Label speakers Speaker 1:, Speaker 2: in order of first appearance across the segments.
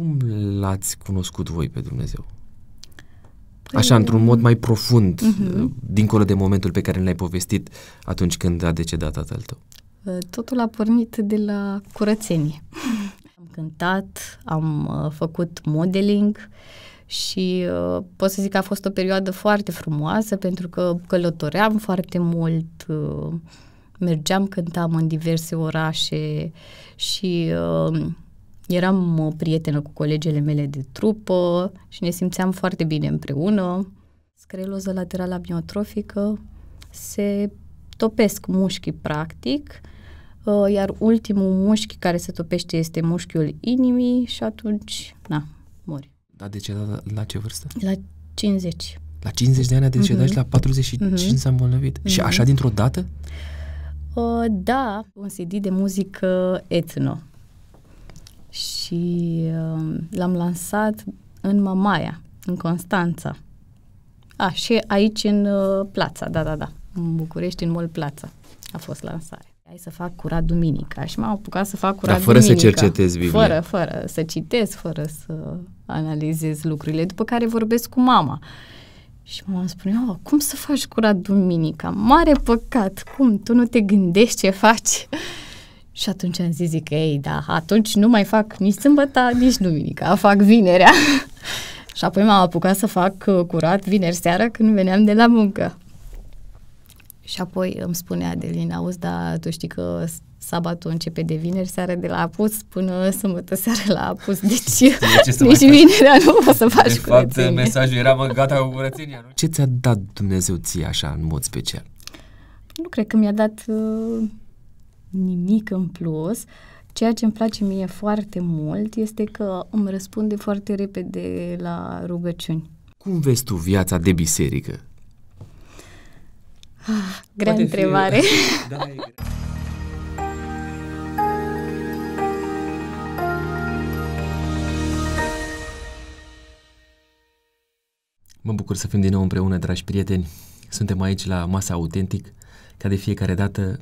Speaker 1: cum l-ați cunoscut voi pe Dumnezeu? Păi, Așa, într-un mod mai profund, uh-huh. dincolo de momentul pe care l-ai povestit atunci când a decedat tatăl tău.
Speaker 2: Uh, totul a pornit de la curățenie. Am cântat, am uh, făcut modeling și uh, pot să zic că a fost o perioadă foarte frumoasă pentru că călătoream foarte mult, mergeam, cântam în diverse orașe și Eram prietenă cu colegele mele de trupă și ne simțeam foarte bine împreună. Scleroză laterală amiotrofică, se topesc mușchii practic, uh, iar ultimul mușchi care se topește este mușchiul inimii și atunci, na, mori.
Speaker 1: Da, de deci ce la, la ce vârstă?
Speaker 2: La 50.
Speaker 1: La 50 de ani a decedat mm-hmm. și la 45 mm-hmm. s-a îmbolnăvit. Mm-hmm. Și mhm. așa dintr-o dată?
Speaker 2: Uh, da, un CD de muzică etno și uh, l-am lansat în Mamaia, în Constanța. A, și aici în uh, Plața, da, da, da, în București, în Mol Plața a fost lansare. Hai să fac curat duminica și m-am apucat să fac curat Dar fără duminica. să cercetez Biblia. Fără, fără, să citesc, fără să analizez lucrurile, după care vorbesc cu mama. Și mama spunea, oh, cum să faci curat duminica? Mare păcat, cum? Tu nu te gândești ce faci? Și atunci am zis, zic, ei, da, atunci nu mai fac nici sâmbătă, nici duminica, fac vinerea. și apoi m-am apucat să fac uh, curat vineri seara când veneam de la muncă. Și apoi îmi spune Adelina, auzi, dar tu știi că sabatul începe de vineri seara de la apus până sâmbătă seara la apus. Deci nici vinerea nu poți să faci de
Speaker 1: curățenie. fapt, uh, mesajul era, mă, gata cu curățenia. Nu? Ce ți-a dat Dumnezeu ție așa, în mod special?
Speaker 2: Nu cred că mi-a dat uh, nimic în plus. Ceea ce îmi place mie foarte mult este că îmi răspunde foarte repede la rugăciuni.
Speaker 1: Cum vezi tu viața de biserică?
Speaker 2: Ah, grea Poate întrebare. Fi,
Speaker 1: da, e Mă bucur să fim din nou împreună, dragi prieteni. Suntem aici la Masa Autentic. Ca de fiecare dată,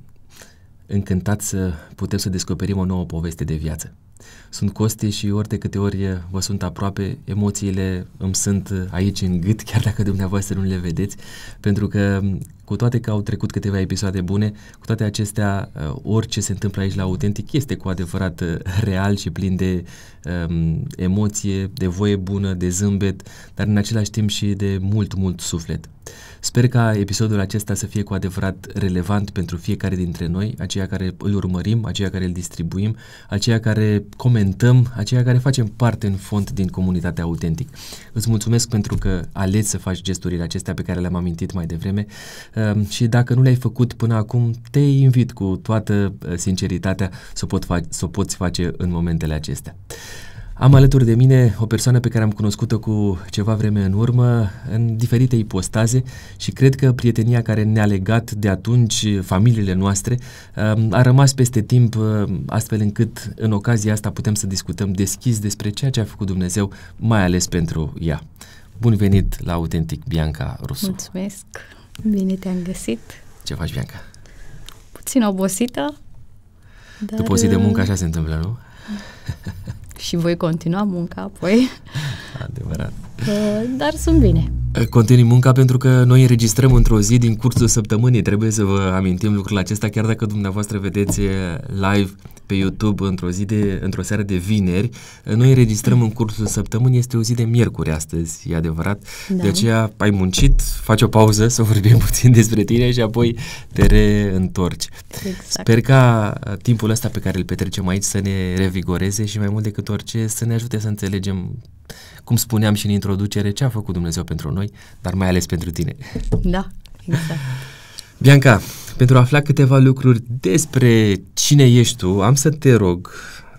Speaker 1: încântat să putem să descoperim o nouă poveste de viață. Sunt Costi și ori de câte ori vă sunt aproape, emoțiile îmi sunt aici în gât, chiar dacă dumneavoastră nu le vedeți, pentru că mm, cu toate că au trecut câteva episoade bune, cu toate acestea, uh, orice se întâmplă aici la Autentic este cu adevărat uh, real și plin de um, emoție, de voie bună, de zâmbet, dar în același timp și de mult, mult suflet. Sper ca episodul acesta să fie cu adevărat relevant pentru fiecare dintre noi, aceia care îl urmărim, aceia care îl distribuim, aceia care comentăm, aceia care facem parte în fond din comunitatea autentic. Îți mulțumesc pentru că alegi să faci gesturile acestea pe care le-am amintit mai devreme um, și dacă nu le-ai făcut până acum, te invit cu toată uh, sinceritatea să, pot fa- să o poți face în momentele acestea. Am alături de mine o persoană pe care am cunoscut-o cu ceva vreme în urmă, în diferite ipostaze și cred că prietenia care ne-a legat de atunci familiile noastre um, a rămas peste timp uh, astfel încât în ocazia asta putem să discutăm deschis despre ceea ce a făcut Dumnezeu, mai ales pentru ea. Bun venit la Autentic, Bianca Rusu.
Speaker 2: Mulțumesc! Bine te-am găsit! Ce faci, Bianca? Puțin obosită, dar... După o zi de muncă uh, așa
Speaker 1: se întâmplă, nu?
Speaker 2: Da și voi continua munca apoi.
Speaker 1: Adevărat
Speaker 2: dar sunt bine.
Speaker 1: Continui munca pentru că noi înregistrăm într-o zi din cursul săptămânii. Trebuie să vă amintim lucrul acesta, chiar dacă dumneavoastră vedeți live pe YouTube într-o zi de, într-o seară de vineri. Noi înregistrăm în cursul săptămânii, este o zi de miercuri astăzi, e adevărat. Da. De aceea ai muncit, faci o pauză să vorbim puțin despre tine și apoi te reîntorci. Exact. Sper ca timpul ăsta pe care îl petrecem aici să ne revigoreze și mai mult decât orice să ne ajute să înțelegem cum spuneam și în introducere, ce a făcut Dumnezeu pentru noi, dar mai ales pentru tine.
Speaker 2: Da, exact.
Speaker 1: Bianca, pentru a afla câteva lucruri despre cine ești tu, am să te rog,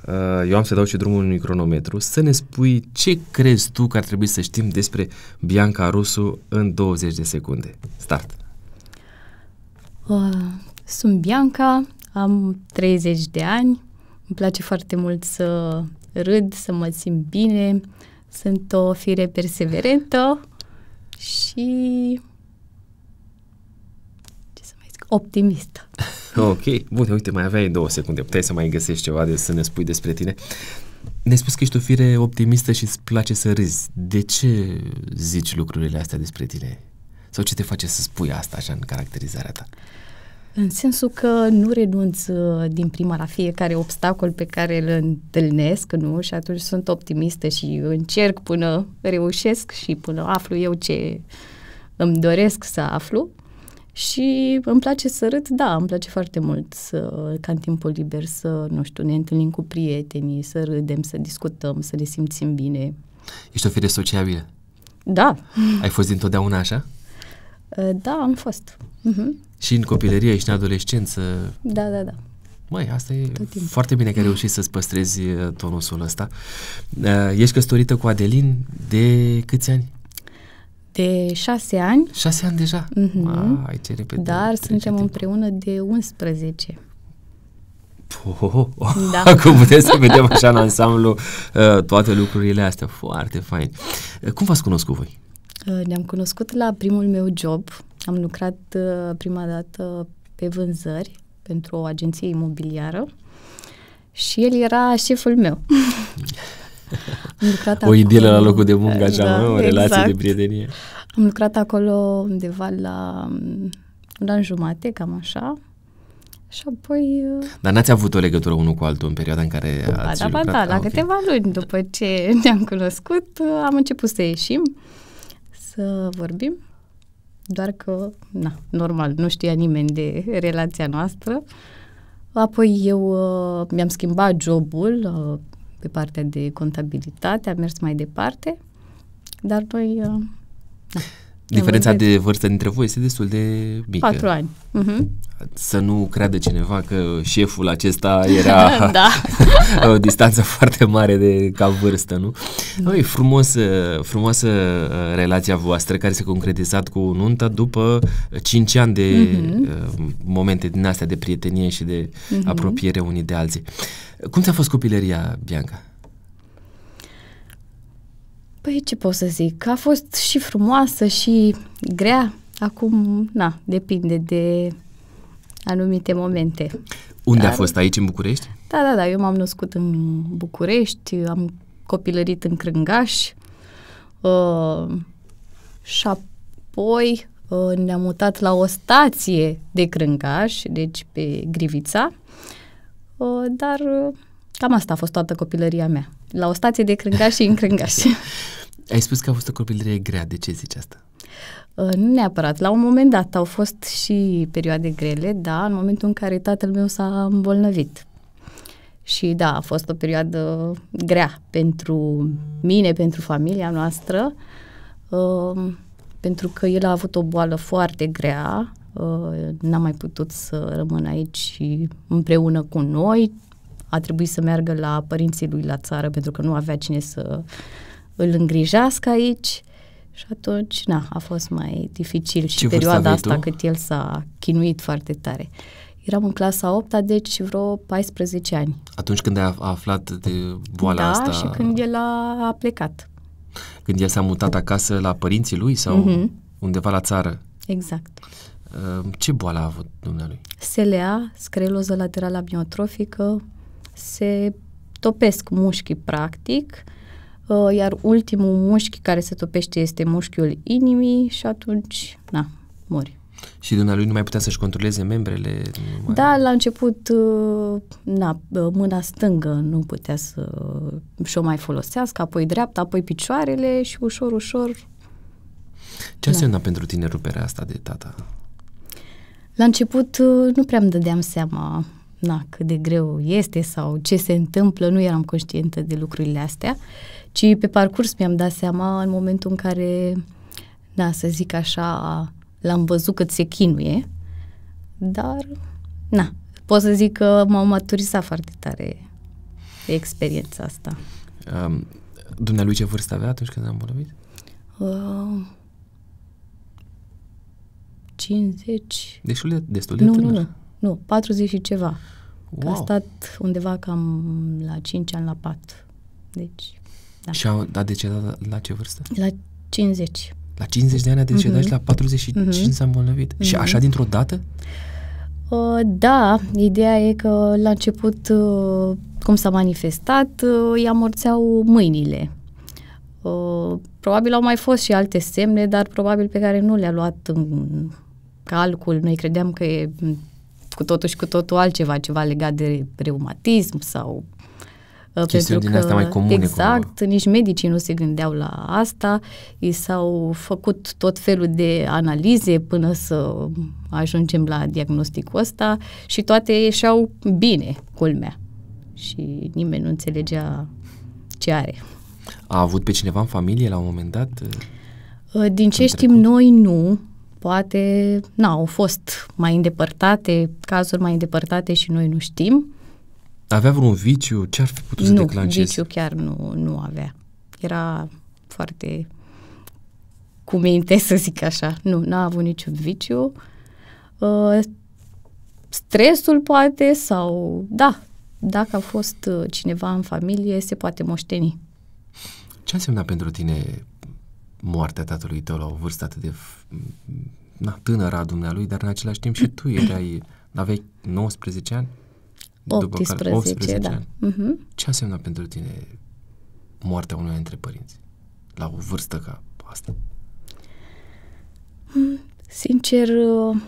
Speaker 1: uh, eu am să dau și drumul unui cronometru, să ne spui ce crezi tu că ar trebui să știm despre Bianca Rusu în 20 de secunde. Start!
Speaker 2: Uh, sunt Bianca, am 30 de ani, îmi place foarte mult să râd, să mă simt bine, uh, sunt o fire perseverentă și ce să mai zic, optimistă.
Speaker 1: Ok, bun, uite, mai aveai două secunde, puteai să mai găsești ceva de să ne spui despre tine. ne spus că ești o fire optimistă și îți place să râzi. De ce zici lucrurile astea despre tine? Sau ce te face să spui asta așa în caracterizarea ta? Uh,
Speaker 2: în sensul că nu renunț uh, din prima la fiecare obstacol pe care îl întâlnesc, nu? Și atunci sunt optimistă și încerc până reușesc și până aflu eu ce îmi doresc să aflu. Și îmi place să râd, da, îmi place foarte mult să, ca în timpul liber să, nu știu, ne întâlnim cu prietenii, să râdem, să discutăm, să ne simțim bine.
Speaker 1: Ești o fire sociabilă? Da. Ai fost dintotdeauna așa?
Speaker 2: Uh, da, am fost. Uh-huh.
Speaker 1: Și în copilărie și în adolescență. Da, da, da. Măi, asta e foarte bine că ai reușit să-ți păstrezi uh, tonusul ăsta. Uh, ești căsătorită cu Adelin de câți ani?
Speaker 2: De șase ani. Șase ani deja? Mm-hmm. Ai, ce repede. Dar suntem timp. împreună de 11.
Speaker 1: Oh, oh, oh. Da. Acum puteți să vedem așa în ansamblu uh, toate lucrurile astea. Foarte fain. cum v-ați cunoscut voi?
Speaker 2: ne-am cunoscut la primul meu job am lucrat uh, prima dată pe vânzări pentru o agenție imobiliară și el era șeful meu. Am lucrat o idilă acolo... la locul de muncă, așa, da, o relație exact. de prietenie. Am lucrat acolo undeva la un an jumate, cam așa. Și apoi... Uh,
Speaker 1: Dar n-ați avut o legătură unul cu altul în perioada în care ba, ați da, lucrat? Ba, da, la ah, okay. câteva
Speaker 2: luni după ce ne-am cunoscut, uh, am început să ieșim, să vorbim doar că, na, normal, nu știa nimeni de relația noastră. Apoi eu uh, mi-am schimbat jobul uh, pe partea de contabilitate, am mers mai departe, dar noi... Uh, Diferența de
Speaker 1: vârstă dintre voi este destul de mică. Patru ani. Uh-huh. Să nu creadă cineva că șeful acesta era da. o distanță foarte mare de ca vârstă, nu? Da. E frumoasă, frumoasă uh, relația voastră care s-a concretizat cu nunta după cinci ani de uh-huh. momente din astea de prietenie și de uh-huh. apropiere unii de alții. Cum ți-a fost copilăria, Bianca?
Speaker 2: Păi ce pot să zic? A fost și frumoasă și grea. Acum, na, depinde de anumite momente.
Speaker 1: Unde Dar... a fost? Aici, în București?
Speaker 2: Da, da, da. Eu m-am născut în București, am copilărit în Crângaș uh, și apoi uh, ne-am mutat la o stație de Crângaș, deci pe Grivița, uh, dar uh, cam asta a fost toată copilăria mea la o stație de crângași în crângași.
Speaker 1: Ai spus că a fost o copilărie grea, de ce zici asta?
Speaker 2: Uh, nu neapărat. La un moment dat au fost și perioade grele, da, în momentul în care tatăl meu s-a îmbolnăvit. Și da, a fost o perioadă grea pentru mine, pentru familia noastră, uh, pentru că el a avut o boală foarte grea, uh, n-a mai putut să rămână aici împreună cu noi, a trebuit să meargă la părinții lui la țară pentru că nu avea cine să îl îngrijească aici. Și atunci, na, a fost mai dificil și Ce perioada asta tu? cât el s-a chinuit foarte tare. Eram în clasa 8 deci vreo 14 ani.
Speaker 1: Atunci când ai aflat de boala da, asta? Da, și când
Speaker 2: el a, a plecat.
Speaker 1: Când el s-a mutat acasă la părinții lui sau mm-hmm. undeva la țară? Exact. Ehm, ce boală a avut dumnealui?
Speaker 2: SLA, scleroză laterală amiotrofică, se topesc mușchii practic, uh, iar ultimul mușchi care se topește este mușchiul inimii și atunci, na, mori.
Speaker 1: Și dumnealui nu mai putea să-și controleze membrele?
Speaker 2: Mai... Da, la început, uh, na, mâna stângă nu putea să și-o mai folosească, apoi dreapta, apoi picioarele și ușor, ușor...
Speaker 1: Ce da. înseamnă da. pentru tine ruperea asta de tata?
Speaker 2: La început uh, nu prea îmi dădeam seama na, cât de greu este sau ce se întâmplă, nu eram conștientă de lucrurile astea, ci pe parcurs mi-am dat seama în momentul în care, na, să zic așa, l-am văzut cât se chinuie, dar, na, pot să zic că m am maturizat foarte tare experiența asta.
Speaker 1: Um, dumnealui ce vârstă avea atunci când am vorbit?
Speaker 2: Uh, 50. Deci destul de, destul de nu, tânăr. Nu, nu. Nu, 40 și ceva. Wow. A stat undeva cam la 5 ani la pat. Deci,
Speaker 1: da. Și a, da, decedat la, la ce vârstă?
Speaker 2: La 50.
Speaker 1: La 50 de ani a decedat mm-hmm. și la 45 mm-hmm. s-a îmbolnăvit. Mm-hmm. Și mhm. așa dintr-o dată?
Speaker 2: Uh, da, ideea e că la început, uh, cum s-a manifestat, uh, i-a morțeau mâinile. Uh, probabil au mai fost și alte semne, dar probabil pe care nu le-a luat în calcul. Noi credeam că e cu totul și cu totul altceva, ceva legat de reumatism sau uh, Chestiuni din astea mai comune. Exact, cumva. nici medicii nu se gândeau la asta. I s-au făcut tot felul de analize până să ajungem la diagnosticul ăsta și toate ieșeau bine, culmea. Și nimeni nu înțelegea ce are.
Speaker 1: A avut pe cineva în familie la un moment dat? Uh,
Speaker 2: uh, din ce știm noi, nu. Poate, na, au fost mai îndepărtate, cazuri mai îndepărtate și noi nu știm.
Speaker 1: Avea vreun viciu? Ce ar fi putut nu, să declanșeze? Nu, viciu
Speaker 2: chiar nu, nu avea. Era foarte cu minte, să zic așa. Nu, n-a avut niciun viciu. Uh, stresul poate sau, da, dacă a fost uh, cineva în familie, se poate moșteni.
Speaker 1: Ce a pentru tine moartea tatălui tău la o vârstă atât de na, tânără a dumnealui, dar în același timp și tu erai, aveai 19 ani? 18, după care, 18 da. ani. Uh-huh. Ce a semnat pentru tine moartea unui dintre părinți la o vârstă ca asta? Mm,
Speaker 2: sincer, uh,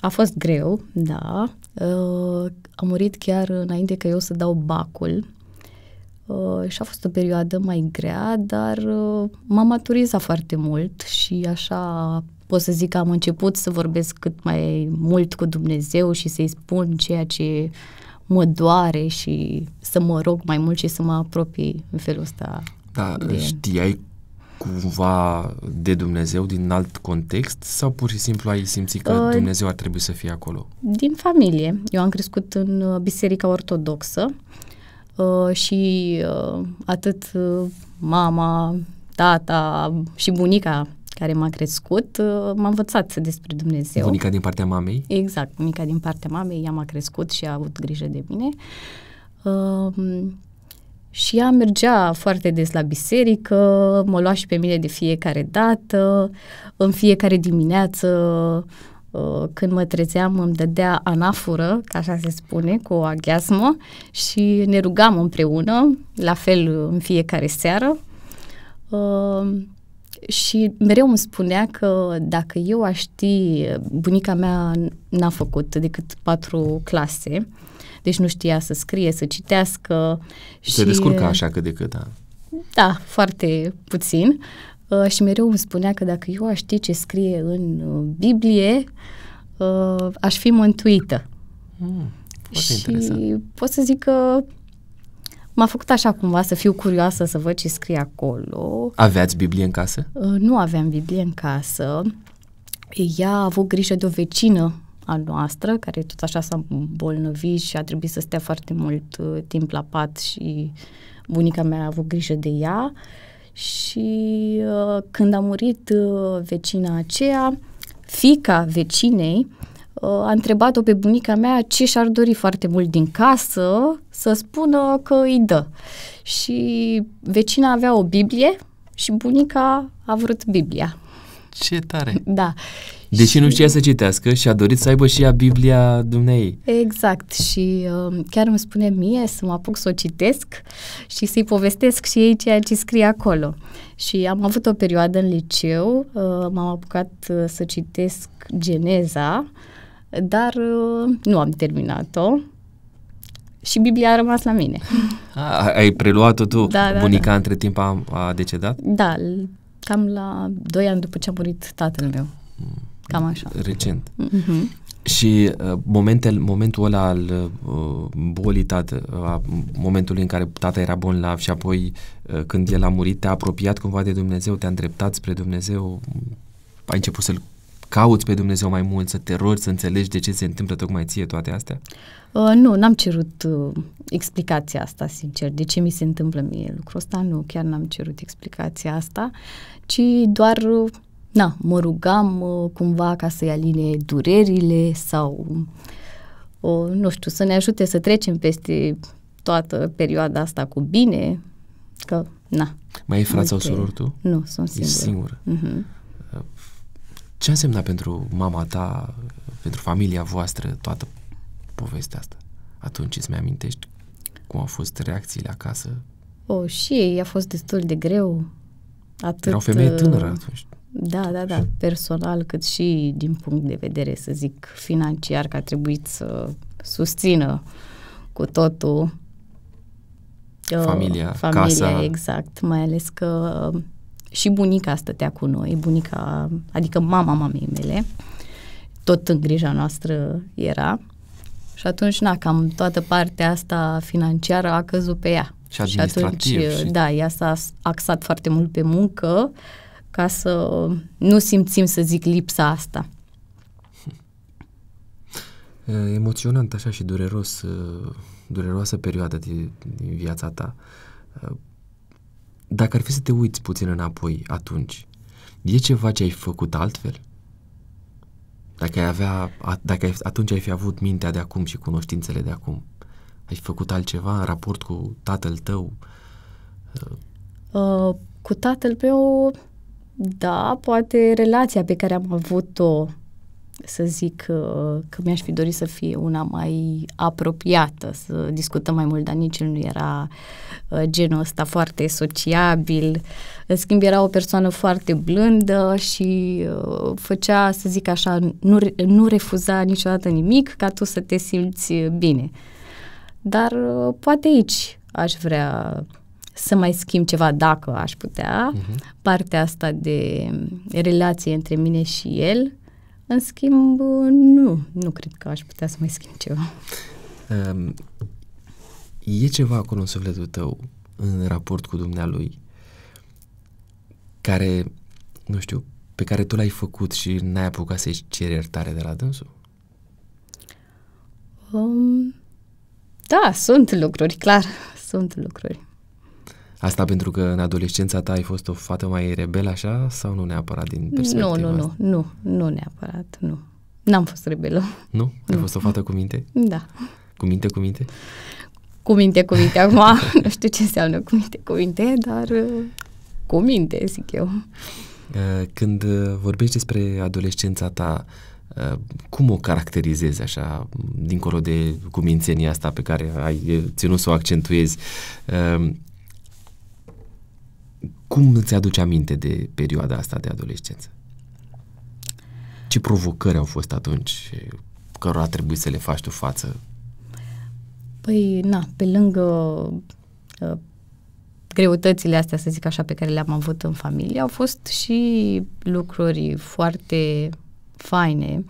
Speaker 2: a fost greu, da. Uh, a murit chiar înainte că eu să dau bacul Uh, și a fost o perioadă mai grea, dar uh, m-am maturizat foarte mult și așa pot să zic că am început să vorbesc cât mai mult cu Dumnezeu și să-i spun ceea ce mă doare și să mă rog mai mult și să mă apropii în felul ăsta. Da, de... Uh,
Speaker 1: știai cumva de Dumnezeu din alt context sau pur și simplu ai simțit că uh, Dumnezeu ar trebui să fie acolo?
Speaker 2: Din familie. Eu am crescut în Biserica Ortodoxă. Uh, Uh, și uh, atât uh, mama, tata și bunica care m-a crescut, uh, m-a învățat despre Dumnezeu. Bunica
Speaker 1: din partea mamei?
Speaker 2: Exact, bunica din partea mamei, ea m-a crescut și a avut grijă de mine. Uh, și ea mergea foarte des la biserică, mă lua și pe mine de fiecare dată, în fiecare dimineață Uh, când mă trezeam îmi dădea anafură, ca așa se spune, cu o aghiasmă și ne rugam împreună, la fel în fiecare seară. Uh, și mereu îmi spunea că dacă eu aș ști, bunica mea n-a făcut decât patru clase, deci nu știa să scrie, să citească. Se și... descurca așa cât de cât, da? Da, foarte puțin. Uh, uh, și mereu îmi spunea că dacă eu aș ști ce scrie în uh, Biblie, uh, aș fi mântuită. Mm,
Speaker 1: și interesant.
Speaker 2: pot să zic că m-a făcut așa cumva să fiu curioasă să văd ce scrie
Speaker 1: acolo. Aveați Biblie în casă?
Speaker 2: Uh, nu aveam Biblie în casă. Ea a avut grijă de o vecină a noastră, care tot așa s-a bolnăvit și a trebuit să stea foarte mult uh, timp la pat și bunica mea a avut grijă de ea. Uh, și uh, când a murit uh, vecina aceea, fica vecinei uh, a întrebat-o pe bunica mea ce și-ar dori foarte mult din casă să spună că îi dă. Și vecina avea o Biblie și bunica a vrut Biblia.
Speaker 1: Ce tare! Da. Deși și... nu știa să citească și a dorit să aibă și ea Biblia Dumnei.
Speaker 2: Exact și uh, chiar îmi spune mie să mă apuc să o citesc și să-i povestesc și ei ceea ce scrie acolo. Și am avut o perioadă în liceu, uh, m-am apucat uh, să citesc Geneza, dar uh, nu am terminat-o și Biblia a rămas la mine.
Speaker 1: A, ai preluat-o tu? Da, da, Bunica da. între timp a, a decedat?
Speaker 2: Da, cam la doi ani după ce a murit tatăl meu. Mm. Cam așa. Recent. Mm-hmm.
Speaker 1: Și uh, momentel, momentul ăla al uh, bolii tată, uh, a momentului în care tata era bolnav și apoi uh, când el a murit, te-a apropiat cumva de Dumnezeu, te-a îndreptat spre Dumnezeu, ai început să-L cauți pe Dumnezeu mai mult, să te rogi, să înțelegi de ce se întâmplă tocmai ție toate astea?
Speaker 2: Uh, nu, n-am cerut uh, explicația asta, sincer. De ce mi se întâmplă mie lucrul ăsta? Nu, chiar n-am cerut explicația asta, ci doar... Uh, na, mă rugam uh, cumva ca să-i aline durerile sau, uh, nu știu, să ne ajute să trecem peste toată perioada asta cu bine, că, na. Mai ai frață sau suror tu? Nu, sunt singură. Ești singură. Uh-huh.
Speaker 1: Ce însemna pentru mama ta, pentru familia voastră, toată povestea asta? Atunci îți mai amintești cum au fost reacțiile acasă?
Speaker 2: O, și ei a fost destul de greu. Atât, Erau femeie uh, tânără atunci. Da, da, da, personal cât și din punct de vedere, să zic, financiar, că a trebuit să susțină cu totul uh, familia, familia casa. exact, mai ales că uh, și bunica stătea cu noi, bunica, adică mama mamei mele, tot în grija noastră era. Și atunci, na, cam toată partea asta financiară a căzut pe ea. Și, și atunci, uh, și... da, ea s-a axat foarte mult pe muncă, uh, ca să nu simțim, să zic, lipsa asta.
Speaker 1: Emoționant așa și dureros, dureroasă perioadă din, din viața ta. Dacă ar fi să te uiți puțin înapoi atunci, e ceva ce ai făcut altfel? Dacă ai avea, dacă atunci ai fi avut mintea de acum și cunoștințele de acum, ai făcut altceva în raport cu tatăl tău?
Speaker 2: Uh, cu tatăl meu da, poate relația pe care am avut-o, să zic uh, că mi-aș fi dorit să fie una mai apropiată, să discutăm mai mult, dar nici el nu era uh, genul ăsta foarte sociabil. În schimb, era o persoană foarte blândă și uh, făcea, să zic așa, nu, nu refuza niciodată nimic ca tu să te simți bine. Dar poate aici aș vrea să mai schimb ceva dacă aș putea, uh-huh. partea asta de relație între mine și el, în schimb, nu, nu cred că aș putea să mai schimb ceva.
Speaker 1: Um, e ceva acolo în sufletul tău, în raport cu dumnealui, care, nu știu, pe care tu l-ai făcut și n-ai apucat să-i ceri iertare de la dânsul?
Speaker 2: Um, da, sunt lucruri, clar, sunt lucruri.
Speaker 1: Asta pentru că în adolescența ta ai fost o fată mai rebelă așa sau nu neapărat din perspectiva Nu, nu, asta?
Speaker 2: nu, nu, nu neapărat, nu. N-am fost rebelă.
Speaker 1: Nu? Ai nu. fost o fată cu minte? Da. Cu minte, cu minte?
Speaker 2: Cu minte, cu minte. Acum nu știu ce înseamnă cu minte, cu minte, dar uh, cu minte, zic eu.
Speaker 1: Uh, când uh, vorbești despre adolescența ta, cum o caracterizezi așa, dincolo de cumințenia asta pe care ai ținut să o accentuezi? Cum îți aduce aminte de perioada asta de adolescență? Ce provocări au fost atunci cărora trebuie să le faci tu față?
Speaker 2: Păi, na, pe lângă uh, greutățile astea, să zic așa, pe care le-am avut în familie, au fost și lucruri foarte faine.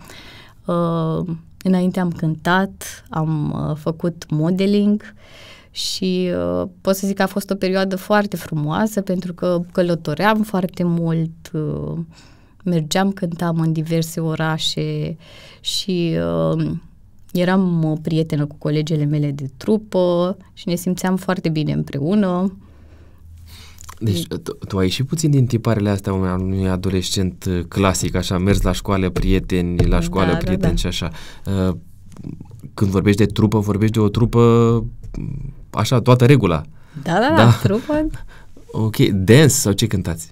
Speaker 2: Uh, înainte am cântat, am uh, făcut modeling, uh, și uh, pot să zic că a fost o perioadă foarte frumoasă pentru că călătoream foarte mult, uh, mergeam, cântam în diverse orașe și uh, eram uh, prietenă cu colegele mele de trupă și ne simțeam foarte bine împreună.
Speaker 1: Deci uh, tu, tu ai ieșit puțin din tiparele astea unui adolescent uh, clasic, așa, mers la școală, prieteni, la da, școală, da, prieteni da, da. și așa. Când vorbești de trupă, vorbești de o trupă așa, toată regula. Da, da, da. da Trupan. Ok, dance sau ce cântați?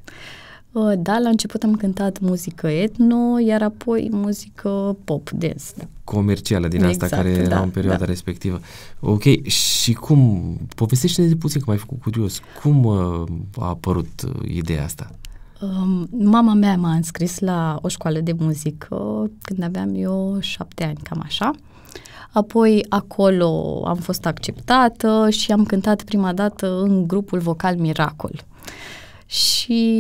Speaker 2: Uh, da, la început am cântat muzică etno, iar apoi muzică pop, dance. Da.
Speaker 1: Comercială din asta exact, care da, era în perioada da. respectivă. Ok, și cum, povestește-ne de puțin că m-ai făcut curios, cum uh, a apărut uh, ideea asta?
Speaker 2: Um, mama mea m-a înscris la o școală de muzică când aveam eu șapte ani, cam așa. Apoi acolo am fost acceptată și am cântat prima dată în grupul vocal Miracol. Și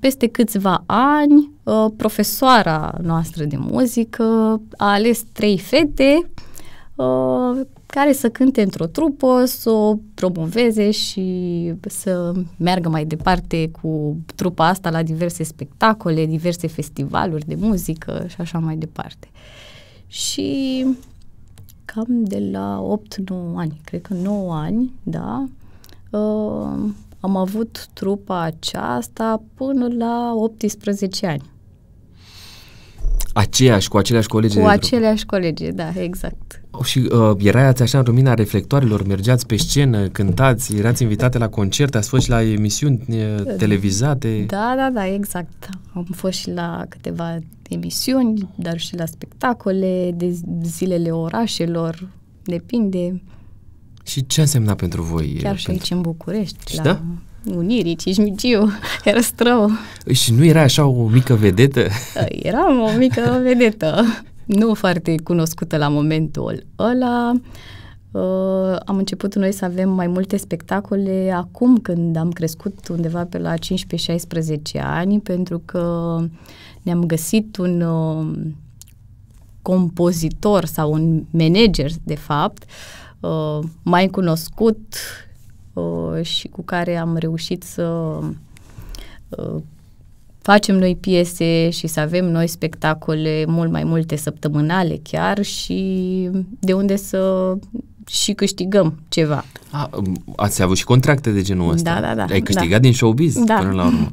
Speaker 2: peste câțiva ani, uh, profesoara noastră de muzică a ales trei fete uh, care să cânte într-o trupă, să o promoveze și să meargă mai departe cu trupa asta la diverse spectacole, diverse festivaluri de muzică și așa mai departe. Și cam de la 8-9 ani, cred că 9 ani, da, uh, am avut trupa aceasta până la 18 ani.
Speaker 1: Aceeași, cu aceleași colegi? Cu
Speaker 2: aceleași colegi, da, exact.
Speaker 1: Oh, și uh, erați așa în lumina reflectoarelor, mergeați pe scenă, cântați, erați invitate la concerte, ați fost și la emisiuni uh, da. televizate.
Speaker 2: Da, da, da, exact. Am fost și la câteva emisiuni, dar și la spectacole, de zilele orașelor, depinde.
Speaker 1: Și ce însemna pentru voi? Chiar și pentru... aici
Speaker 2: în București, și la da? Unirii, era strău.
Speaker 1: Și nu era așa o mică vedetă?
Speaker 2: Eram o mică vedetă, nu foarte cunoscută la momentul ăla. Uh, am început noi să avem mai multe spectacole acum când am crescut undeva pe la 15-16 ani, pentru că uh, ne-am găsit un um, compozitor sau un manager, de fapt, uh, mai cunoscut uh, și cu care am reușit să uh, facem noi piese și să avem noi spectacole mult mai multe săptămânale chiar și de unde să și câștigăm ceva.
Speaker 1: A, ați avut și contracte de genul da, ăsta? Da, da, da. Ai câștigat da. din showbiz da. până la urmă.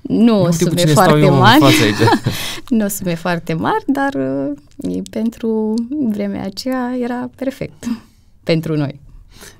Speaker 2: nu o sume foarte mari. nu o sume foarte mari, dar uh, pentru vremea aceea era perfect pentru
Speaker 1: noi.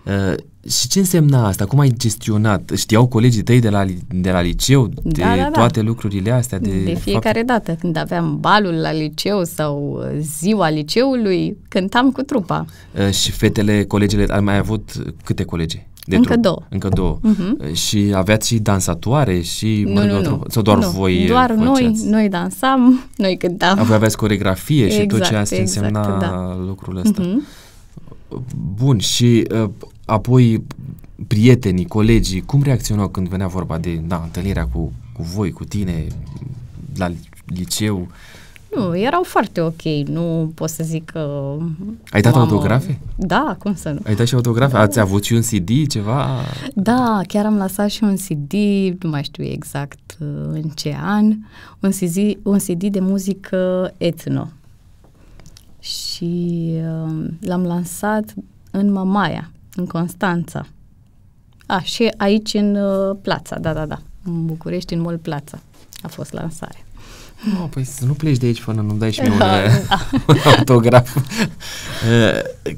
Speaker 1: Uh, și ce însemna asta? Cum ai gestionat? Știau colegii tăi de la, de la liceu de da, da, da, toate lucrurile astea? De, de fiecare
Speaker 2: fapt... dată, când aveam balul la liceu sau uh, ziua liceului, cântam cu trupa.
Speaker 1: Uh, și fetele, colegele, ai mai avut câte colegi? De încă trup. două. Încă două. Uh-huh. Și aveați și dansatoare și... Nu, nu, nu. Sau doar nu. voi uh, Doar făceați?
Speaker 2: noi, noi dansam, noi cântam. Voi aveați
Speaker 1: coregrafie exact, și tot ce asta exact, exact, însemna da. lucrul ăsta.
Speaker 2: Uh-huh.
Speaker 1: Bun, și uh, apoi prietenii, colegii, cum reacționau când venea vorba de da, întâlnirea cu, cu voi, cu tine, la liceu? Uh,
Speaker 2: nu, erau foarte ok, nu pot să zic că... Ai dat autografe? Da, cum să nu. Ai
Speaker 1: dat și autografe? Da. Ați avut și un CD, ceva?
Speaker 2: Da, chiar am lăsat și un CD, nu mai știu exact uh, în ce an, un CD, un CD de muzică etno. Și uh, l-am lansat în Mamaia, în Constanța. A, și aici în uh, Plața, da, da, da, în București, în Mol Plața a fost lansarea.
Speaker 1: Nu, păi să nu pleci de aici până nu dai și mie un, da. eh, un autograf. Eh,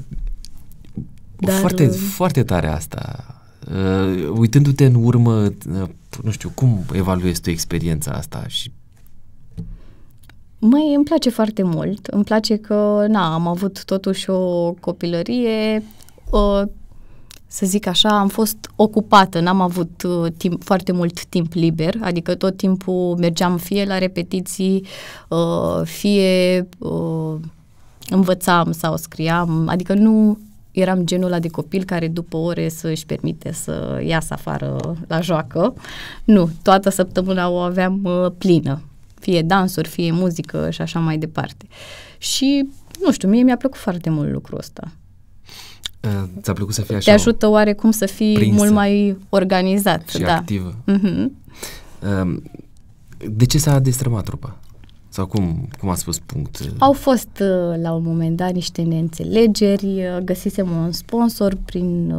Speaker 1: Dar... Foarte, uh, foarte tare asta. Eh, uitându-te în urmă, nu știu, cum evaluezi tu experiența asta și
Speaker 2: Măi, îmi place foarte mult. Îmi place că, na, am avut totuși o copilărie uh, să zic așa, am fost ocupată, n-am avut uh, timp, foarte mult timp liber, adică tot timpul mergeam fie la repetiții, uh, fie uh, învățam sau scriam, adică nu eram genul ăla de copil care după ore să își permite să iasă afară la joacă. Nu, toată săptămâna o aveam uh, plină, fie dansuri, fie muzică și așa mai departe. Și, nu știu, mie mi-a plăcut foarte mult lucrul ăsta.
Speaker 1: Eh, ți-a plăcut să fii așa? Te ajută
Speaker 2: oarecum să fii prinsă. mult mai organizat. Și da. activă.
Speaker 1: Uh-huh. De ce s-a destrămat trupa? Sau cum, cum a spus punct? Eh? Au
Speaker 2: fost la un moment dat niște neînțelegeri, găsisem un sponsor prin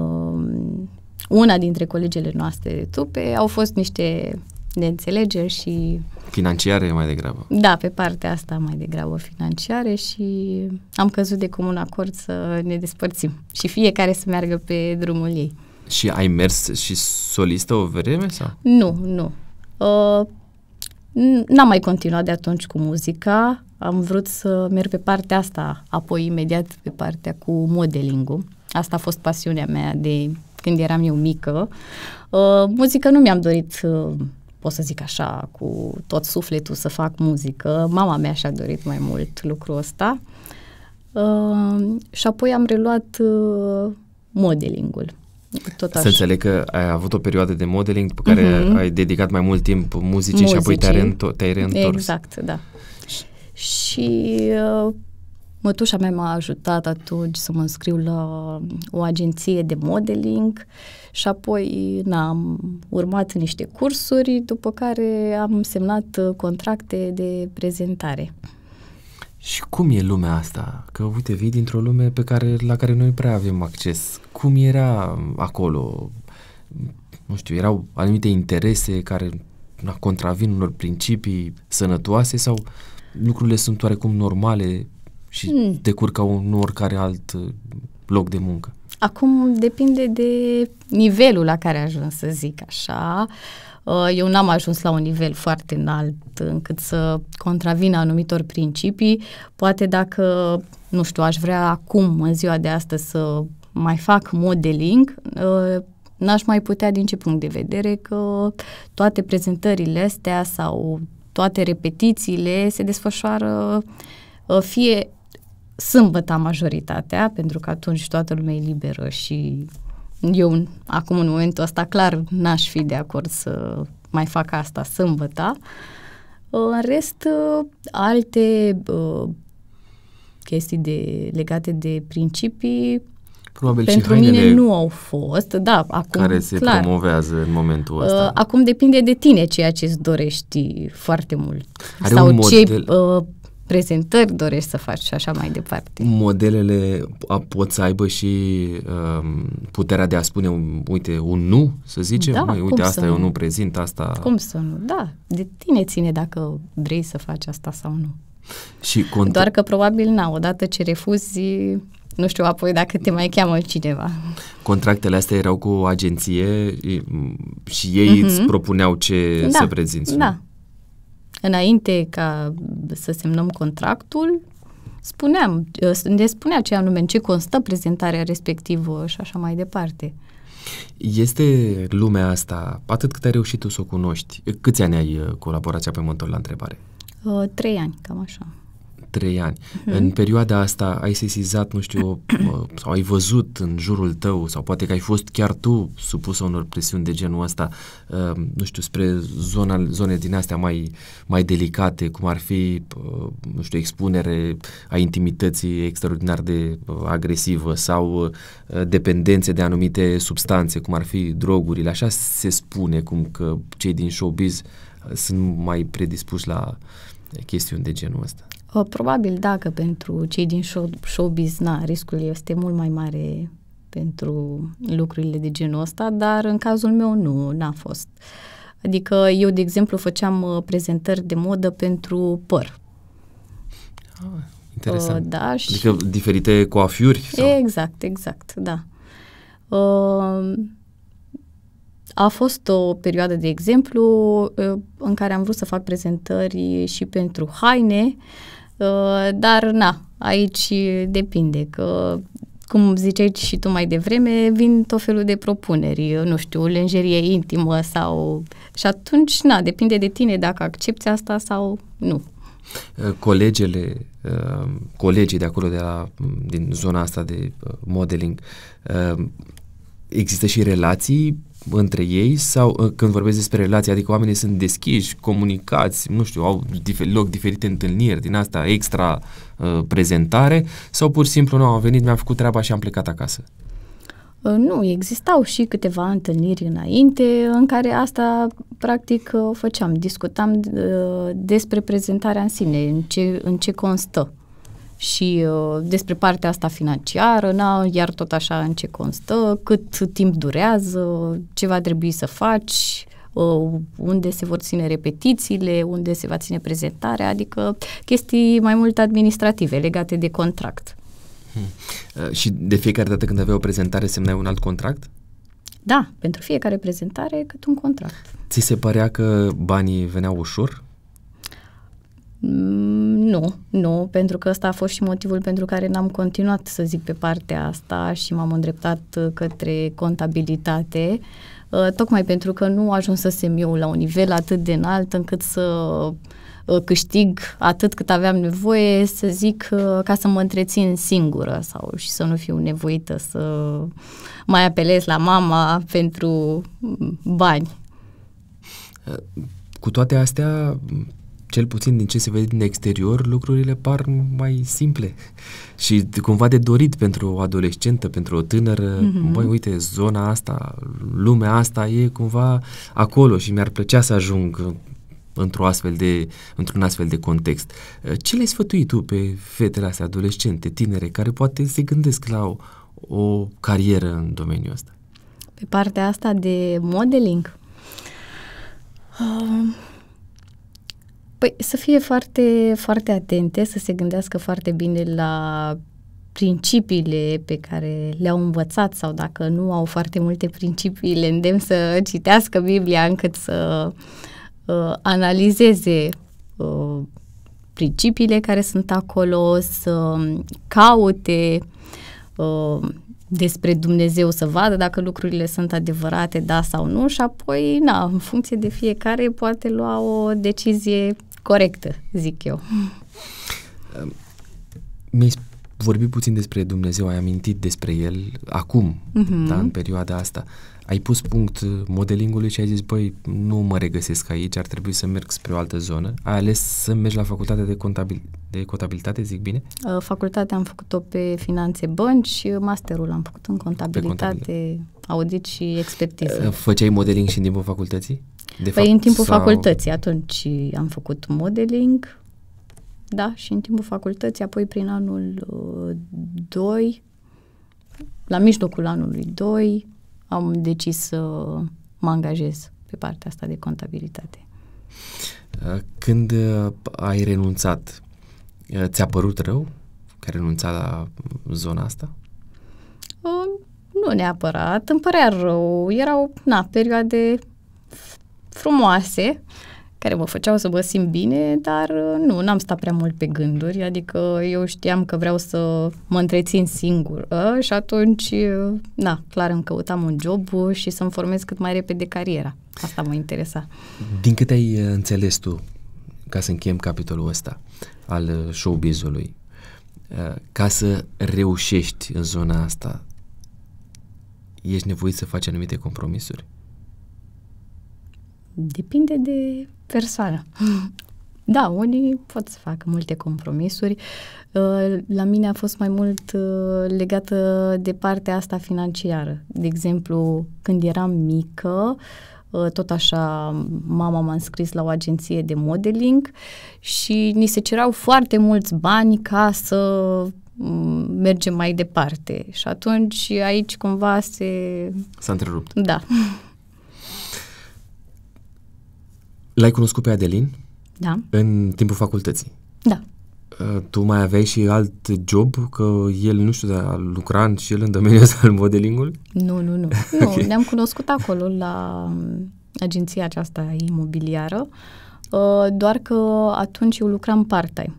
Speaker 2: una dintre colegele noastre de tupe, au fost niște neînțelegeri și
Speaker 1: Financiare mai degrabă.
Speaker 2: Da, pe partea asta mai degrabă financiare și am căzut de comun acord să ne despărțim și fiecare să meargă pe drumul ei.
Speaker 1: Și ai mers și solistă o vreme sau?
Speaker 2: Nu, nu. Uh, n-am mai continuat de atunci cu muzica. Am vrut să merg pe partea asta, apoi imediat pe partea cu modeling-ul. Asta a fost pasiunea mea de când eram eu mică. Uh, muzică nu mi-am dorit uh, pot să zic așa, cu tot sufletul să fac muzică. Mama mea și-a dorit mai mult lucrul ăsta. Uh, și apoi am reluat uh,
Speaker 1: modelingul. Tot așa. Să înțeleg că ai avut o perioadă de modeling pe care uh-huh. ai dedicat mai mult timp muzicii, muzicii. și apoi te-ai, reîntor- te reîntors.
Speaker 2: Exact, da. Și uh, Mătușa mea m-a ajutat atunci să mă înscriu la o agenție de modeling și apoi na, am urmat niște cursuri, după care am semnat uh, contracte de prezentare.
Speaker 1: Și cum e lumea asta? Că uite, vii dintr-o lume pe care, la care noi prea avem acces. Cum era acolo? Nu știu, erau anumite interese care contravin unor principii sănătoase sau lucrurile sunt oarecum normale și mm. te ca un oricare alt uh, loc de muncă?
Speaker 2: Acum depinde de nivelul la care ajuns, să zic așa. Uh, eu n-am ajuns la un nivel foarte înalt încât să contravină anumitor principii. Poate dacă, nu știu, aș vrea acum, în ziua de astăzi, să mai fac modeling, uh, n-aș mai putea din ce punct de vedere că toate prezentările astea sau toate repetițiile se desfășoară fie sâmbăta majoritatea, pentru că atunci toată lumea e liberă și eu acum în momentul ăsta clar n-aș fi de acord să mai fac asta sâmbăta. În rest, alte uh, chestii de, legate de principii
Speaker 1: Probabil pentru și mine nu
Speaker 2: au fost, da, acum care se clar.
Speaker 1: promovează în momentul uh, ăsta.
Speaker 2: acum depinde de tine ceea ce îți dorești foarte mult. Are sau ce uh, prezentări dorești să faci și așa mai departe.
Speaker 1: Modelele pot să aibă și um, puterea de a spune, uite, un nu, să zicem, da, Măi, uite, asta eu nu prezint, asta... Cum
Speaker 2: să nu? Da, de tine ține dacă vrei să faci asta sau nu.
Speaker 1: Și cont... Doar că
Speaker 2: probabil, na, odată ce refuzi, nu știu apoi dacă te mai cheamă cineva.
Speaker 1: Contractele astea erau cu o agenție și ei mm-hmm. îți mhm. propuneau ce da, să prezinți. Da,
Speaker 2: nu? înainte ca să semnăm contractul, spuneam, ă, ne spunea ce anume, în ce constă prezentarea respectivă și așa mai departe.
Speaker 1: Este lumea asta, atât cât ai reușit tu să o cunoști, câți ani ai ă, colaborația pe Pământul la întrebare?
Speaker 2: Uh, trei ani, cam așa
Speaker 1: trei ani. Uh-huh. În perioada asta ai sesizat, nu știu, sau ai văzut în jurul tău, sau poate că ai fost chiar tu supusă unor presiuni de genul ăsta, uh, nu știu, spre zona, zone din astea mai, mai delicate, cum ar fi, uh, nu știu, expunere a intimității extraordinar de uh, agresivă sau dependențe de anumite substanțe, cum ar fi drogurile. Așa se spune cum că cei din showbiz sunt mai predispuși la chestiuni de genul ăsta.
Speaker 2: Uh, probabil dacă pentru cei din show, showbiz, na, riscul este mult mai mare pentru lucrurile de genul ăsta, dar în cazul meu nu, n-a fost. Adică eu, de exemplu, făceam uh, prezentări de modă pentru păr.
Speaker 1: Ah, interesant. Uh, da, și... Adică diferite coafiuri?
Speaker 2: Sau? Exact, exact, da. Uh, a fost o perioadă, de exemplu, uh, în care am vrut să fac prezentări și pentru haine, Uh, dar, na, aici depinde că cum ziceai și tu mai devreme, vin tot felul de propuneri, uh, nu știu, lenjerie intimă sau... Și atunci, na, depinde de tine dacă accepti asta sau nu.
Speaker 1: Uh, colegele, colegii de acolo, de la, din zona asta de modeling, există și relații între ei sau uh, când vorbesc despre relații, adică oamenii sunt deschiși, comunicați, nu știu, au dif- loc diferite întâlniri din asta, extra uh, prezentare sau pur și simplu nu, am venit, mi-am făcut treaba și am plecat acasă?
Speaker 2: Uh, nu, existau și câteva întâlniri înainte în care asta practic o uh, făceam, discutam uh, despre prezentarea în sine, în ce, în ce constă și uh, despre partea asta financiară, na, iar tot așa în ce constă, cât timp durează, ce va trebui să faci, uh, unde se vor ține repetițiile, unde se va ține prezentarea, adică chestii mai mult administrative legate de contract.
Speaker 1: Hmm. Uh, și de fiecare dată când aveai o prezentare semnai un alt contract?
Speaker 2: Da, pentru fiecare prezentare cât un contract.
Speaker 1: Ți se părea că banii veneau ușor? Mm,
Speaker 2: nu, nu, pentru că ăsta a fost și motivul pentru care n-am continuat, să zic, pe partea asta și m-am îndreptat uh, către contabilitate, uh, tocmai pentru că nu ajunsesem eu la un nivel atât de înalt încât să uh, câștig atât cât aveam nevoie, să zic, ca să mă întrețin singură sau și să nu fiu nevoită să mai apelez la mama pentru mm, bani.
Speaker 1: Cu toate astea, cel puțin din ce se vede din exterior, lucrurile par mai simple și cumva de dorit pentru o adolescentă, pentru o tânără. Mm-hmm. Băi, uite, zona asta, lumea asta e cumva acolo și mi-ar plăcea să ajung într-o astfel de, într-un astfel de context. Ce le-ai sfătuit tu pe fetele astea adolescente, tinere, care poate se gândesc la o, o carieră în domeniul ăsta?
Speaker 2: Pe partea asta de modeling? Um, Păi să fie foarte, foarte atente, să se gândească foarte bine la principiile pe care le-au învățat sau dacă nu au foarte multe principii, le îndemn să citească Biblia încât să uh, analizeze uh, principiile care sunt acolo, să um, caute uh, despre Dumnezeu, să vadă dacă lucrurile sunt adevărate, da sau nu, și apoi, na, în funcție de fiecare, poate lua o decizie corectă, zic eu.
Speaker 1: Mi-ai vorbit puțin despre Dumnezeu, ai amintit despre El acum, uh-huh. da, în perioada asta. Ai pus punct modelingului și ai zis, băi, nu mă regăsesc aici, ar trebui să merg spre o altă zonă. Ai ales să mergi la facultatea de, contabil, de contabilitate, zic bine?
Speaker 2: Uh, facultatea am făcut-o pe finanțe bănci și masterul am făcut în contabilitate, contabilitate. audit și expertiză. Uh,
Speaker 1: făceai modeling și în timpul facultății? De păi fapt, în timpul sau... facultății,
Speaker 2: atunci am făcut modeling, da, și în timpul facultății, apoi prin anul 2, uh, la mijlocul anului 2, am decis să mă angajez pe partea asta de contabilitate.
Speaker 1: Uh, când uh, ai renunțat, ți-a părut rău că ai renunțat la zona asta?
Speaker 2: Uh, nu neapărat, îmi părea rău. Erau, na, perioade frumoase, care mă făceau să mă simt bine, dar uh, nu, n-am stat prea mult pe gânduri, adică eu știam că vreau să mă întrețin singur, și atunci, uh, na, clar îmi căutam un job și să-mi formez cât mai repede cariera. Asta mă interesa.
Speaker 1: Din câte ai uh, înțeles tu, ca să încheiem capitolul ăsta al showbizului, ca să reușești în zona asta, ești nevoit să faci anumite compromisuri?
Speaker 2: Depinde de persoană. Da, unii pot să facă multe compromisuri. Uh, la mine a fost mai mult uh, legată de partea asta financiară. De exemplu, când eram mică, uh, tot așa mama m-a înscris la o agenție de modeling și ni se cerau foarte mulți bani ca să mm, mergem mai departe. Și atunci aici cumva se... S-a întrerupt. Da.
Speaker 1: L-ai cunoscut pe Adelin? Da. În timpul facultății? Da. Uh, tu mai aveai și alt job? Că el, nu știu, dar lucra și el în domeniul ăsta al modelingului?
Speaker 2: Nu, nu, nu. nu okay. Ne-am cunoscut acolo la um, agenția aceasta imobiliară, uh, doar că atunci eu lucram part-time.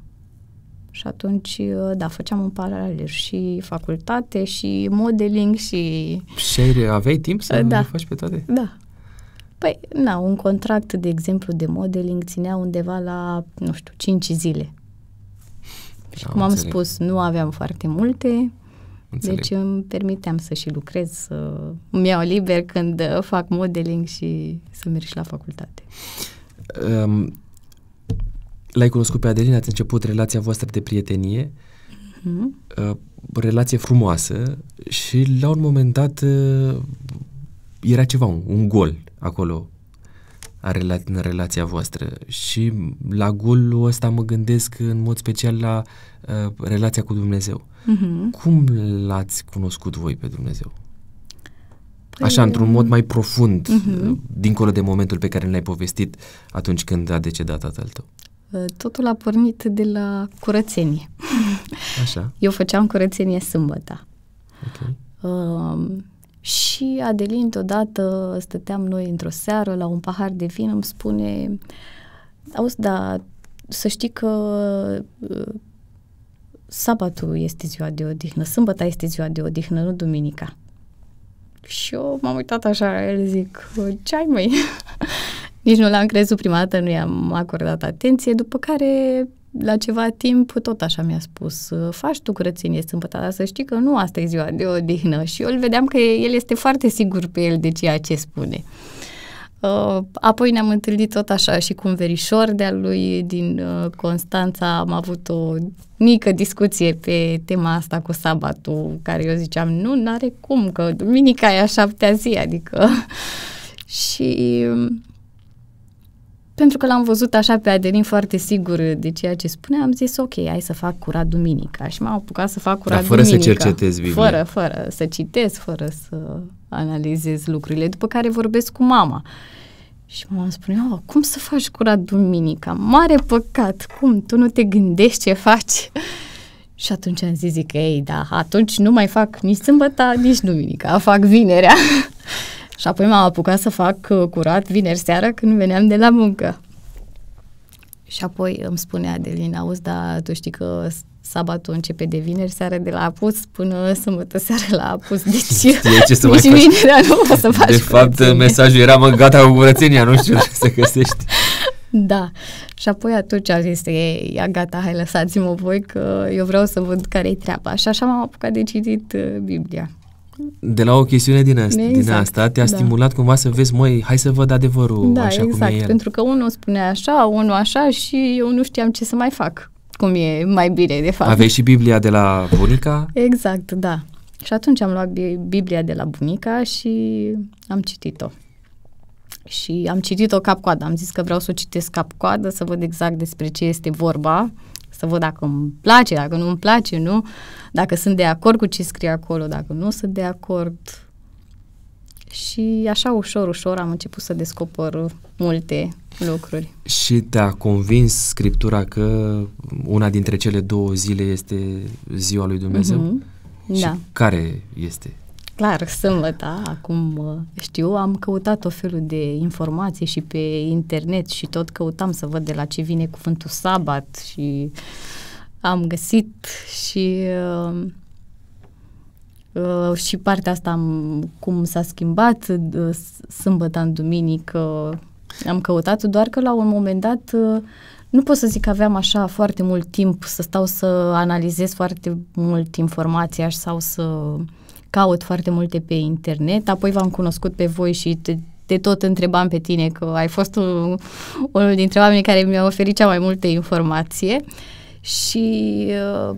Speaker 2: Și atunci, uh, da, făceam un paralel și facultate, și modeling, și...
Speaker 1: Și aveai timp să da. le faci pe toate?
Speaker 2: Da, Păi, na, un contract, de exemplu, de modeling ținea undeva la, nu știu, 5 zile.
Speaker 1: Și cum am spus,
Speaker 2: nu aveam foarte multe, Înțeleg. Deci îmi permiteam să și lucrez, să îmi iau liber când uh, fac modeling și să merg și la facultate.
Speaker 1: Um, l-ai cunoscut pe Adelina, ați început relația voastră de prietenie, mm-hmm. uh, relație frumoasă și la un moment dat uh, era ceva, un, un gol acolo în relația voastră. Și la golul ăsta mă gândesc în mod special la uh, relația cu Dumnezeu.
Speaker 2: Mhm. Cum
Speaker 1: l-ați cunoscut voi pe Dumnezeu? Păi, Așa, într-un mod mai profund, mhm. uh, dincolo de momentul pe care l-ai povestit atunci când a decedat tatăl tău.
Speaker 2: Uh, totul a pornit de la curățenie. Așa. Eu făceam curățenie sâmbătă. Okay. Uh, și Adelin, odată stăteam noi într-o seară la un pahar de vin, îmi spune, auzi, da, să știi că uh, sabatul este ziua de odihnă, sâmbăta este ziua de odihnă, nu duminica. Și eu m-am uitat așa, el zic, ce ai măi? Nici nu l-am crezut prima dată, nu i-am acordat atenție, după care la ceva timp tot așa mi-a spus, ă, faci tu curățenie sâmbătă, dar să știi că nu asta e ziua de odihnă. Și eu îl vedeam că el este foarte sigur pe el de ceea ce spune. Ă, apoi ne-am întâlnit tot așa și cu un verișor de-a lui din ă, Constanța. Am avut o mică discuție pe tema asta cu sabatul, care eu ziceam, nu, n-are cum, că duminica e a șaptea zi, adică... și pentru că l-am văzut așa pe Adelin foarte sigur de ceea ce spune, am zis ok, hai să fac curat duminica și m-am apucat să fac curat Dar fără duminica. să cercetezi Biblia. Fără, fără, să citesc, fără să analizez lucrurile, după care vorbesc cu mama. Și mama spune, oh, cum să faci curat duminica? Mare păcat, cum? Tu nu te gândești ce faci? Și atunci am zis, zic, ei, da, atunci nu mai fac nici sâmbătă, nici duminica, fac vinerea. Și apoi m-am apucat să fac uh, curat vineri seara când veneam de la muncă. Și apoi îmi spune Adelina, auzi, dar tu știi că sabatul începe de vineri seara de la apus până sâmbătă seara la apus. Deci, Știe ce să deci vinerea nu o să faci De fapt, curățenie.
Speaker 1: mesajul era, mă, gata cu curățenia, nu știu să găsești.
Speaker 2: Da. Și apoi atunci a zis, e, ia gata, hai lăsați-mă voi că eu vreau să văd care-i treaba. Și așa m-am apucat de citit uh, Biblia
Speaker 1: de la o chestiune din, asta, exact, din asta te-a da. stimulat cumva să vezi, măi, hai să văd adevărul da, așa exact, cum e exact, el. pentru
Speaker 2: că unul spunea așa, unul așa și eu nu știam ce să mai fac, cum e mai bine, de fapt. Aveai
Speaker 1: și Biblia de la bunica?
Speaker 2: Exact, da. Și atunci am luat Biblia de la bunica și am citit-o. Și am citit-o cap-coadă. Am zis că vreau să o citesc cap-coadă, să văd exact despre ce este vorba să văd dacă îmi place, dacă nu îmi place, nu? Dacă sunt de acord cu ce scrie acolo, dacă nu sunt de acord. Și așa ușor, ușor am început să descopăr multe lucruri.
Speaker 1: Și te-a convins scriptura că una dintre cele două zile este ziua lui Dumnezeu? Mm-hmm. Și da. care este?
Speaker 2: Clar, sâmbătă, da, acum știu, am căutat o felul de informații și pe internet și tot căutam să văd de la ce vine cuvântul sabat și am găsit și uh, uh, și partea asta am, cum s-a schimbat uh, sâmbătă în duminică am căutat, doar că la un moment dat uh, nu pot să zic că aveam așa foarte mult timp să stau să analizez foarte mult informația sau să uh, caut foarte multe pe internet, apoi v-am cunoscut pe voi și te, te tot întrebam pe tine că ai fost un, unul dintre oamenii care mi-a oferit cea mai multă informație și uh,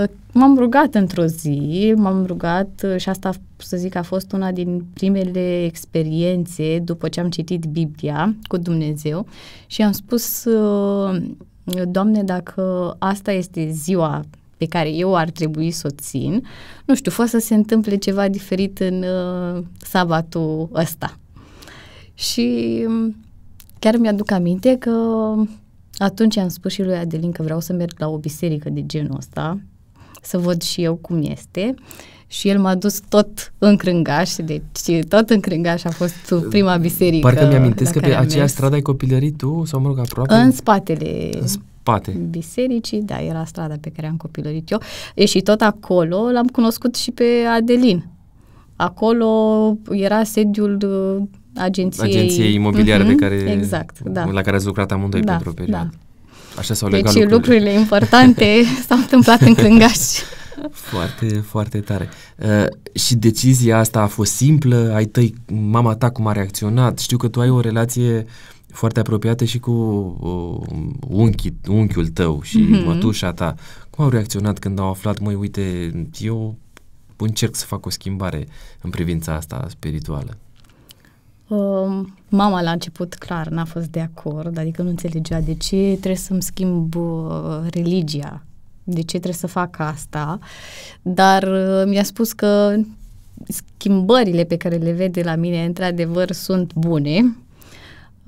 Speaker 2: uh, m-am rugat într-o zi, m-am rugat uh, și asta să zic a fost una din primele experiențe după ce am citit Biblia cu Dumnezeu și am spus uh, Doamne, dacă asta este ziua pe care eu ar trebui să o țin, nu știu, fă să se întâmple ceva diferit în uh, sabatul ăsta. Și mm, chiar mi-aduc aminte că atunci am spus și lui Adelin că vreau să merg la o biserică de genul ăsta, să văd și eu cum este și el m-a dus tot în crângaș, deci tot în crângaș a fost prima biserică. Parcă mi-amintesc că pe aceeași
Speaker 1: stradă ai copilărit tu, sau mă rog, aproape? În
Speaker 2: spatele în spate. bisericii, da, era strada pe care am copilărit eu. E și tot acolo l-am cunoscut și pe Adelin. Acolo era sediul uh, agenției... Agenției imobiliare uh-huh, mhm, pe care, exact, da. la
Speaker 1: care ați lucrat amândoi da, pentru o perioadă. Da. Așa s-au deci legat deci lucrurile.
Speaker 2: lucrurile importante s-au întâmplat în Clângași.
Speaker 1: Foarte, foarte tare. Uh, și decizia asta a fost simplă? Ai tăi, mama ta cum a reacționat? Știu că tu ai o relație foarte apropiate și cu uh, unchi, unchiul tău și mm-hmm. mătușa ta. Cum au reacționat când au aflat, măi, uite, eu încerc să fac o schimbare în privința asta spirituală?
Speaker 2: Uh, mama la început clar n-a fost de acord, adică nu înțelegea de ce trebuie să-mi schimb uh, religia, de ce trebuie să fac asta, dar uh, mi-a spus că schimbările pe care le vede la mine într-adevăr sunt bune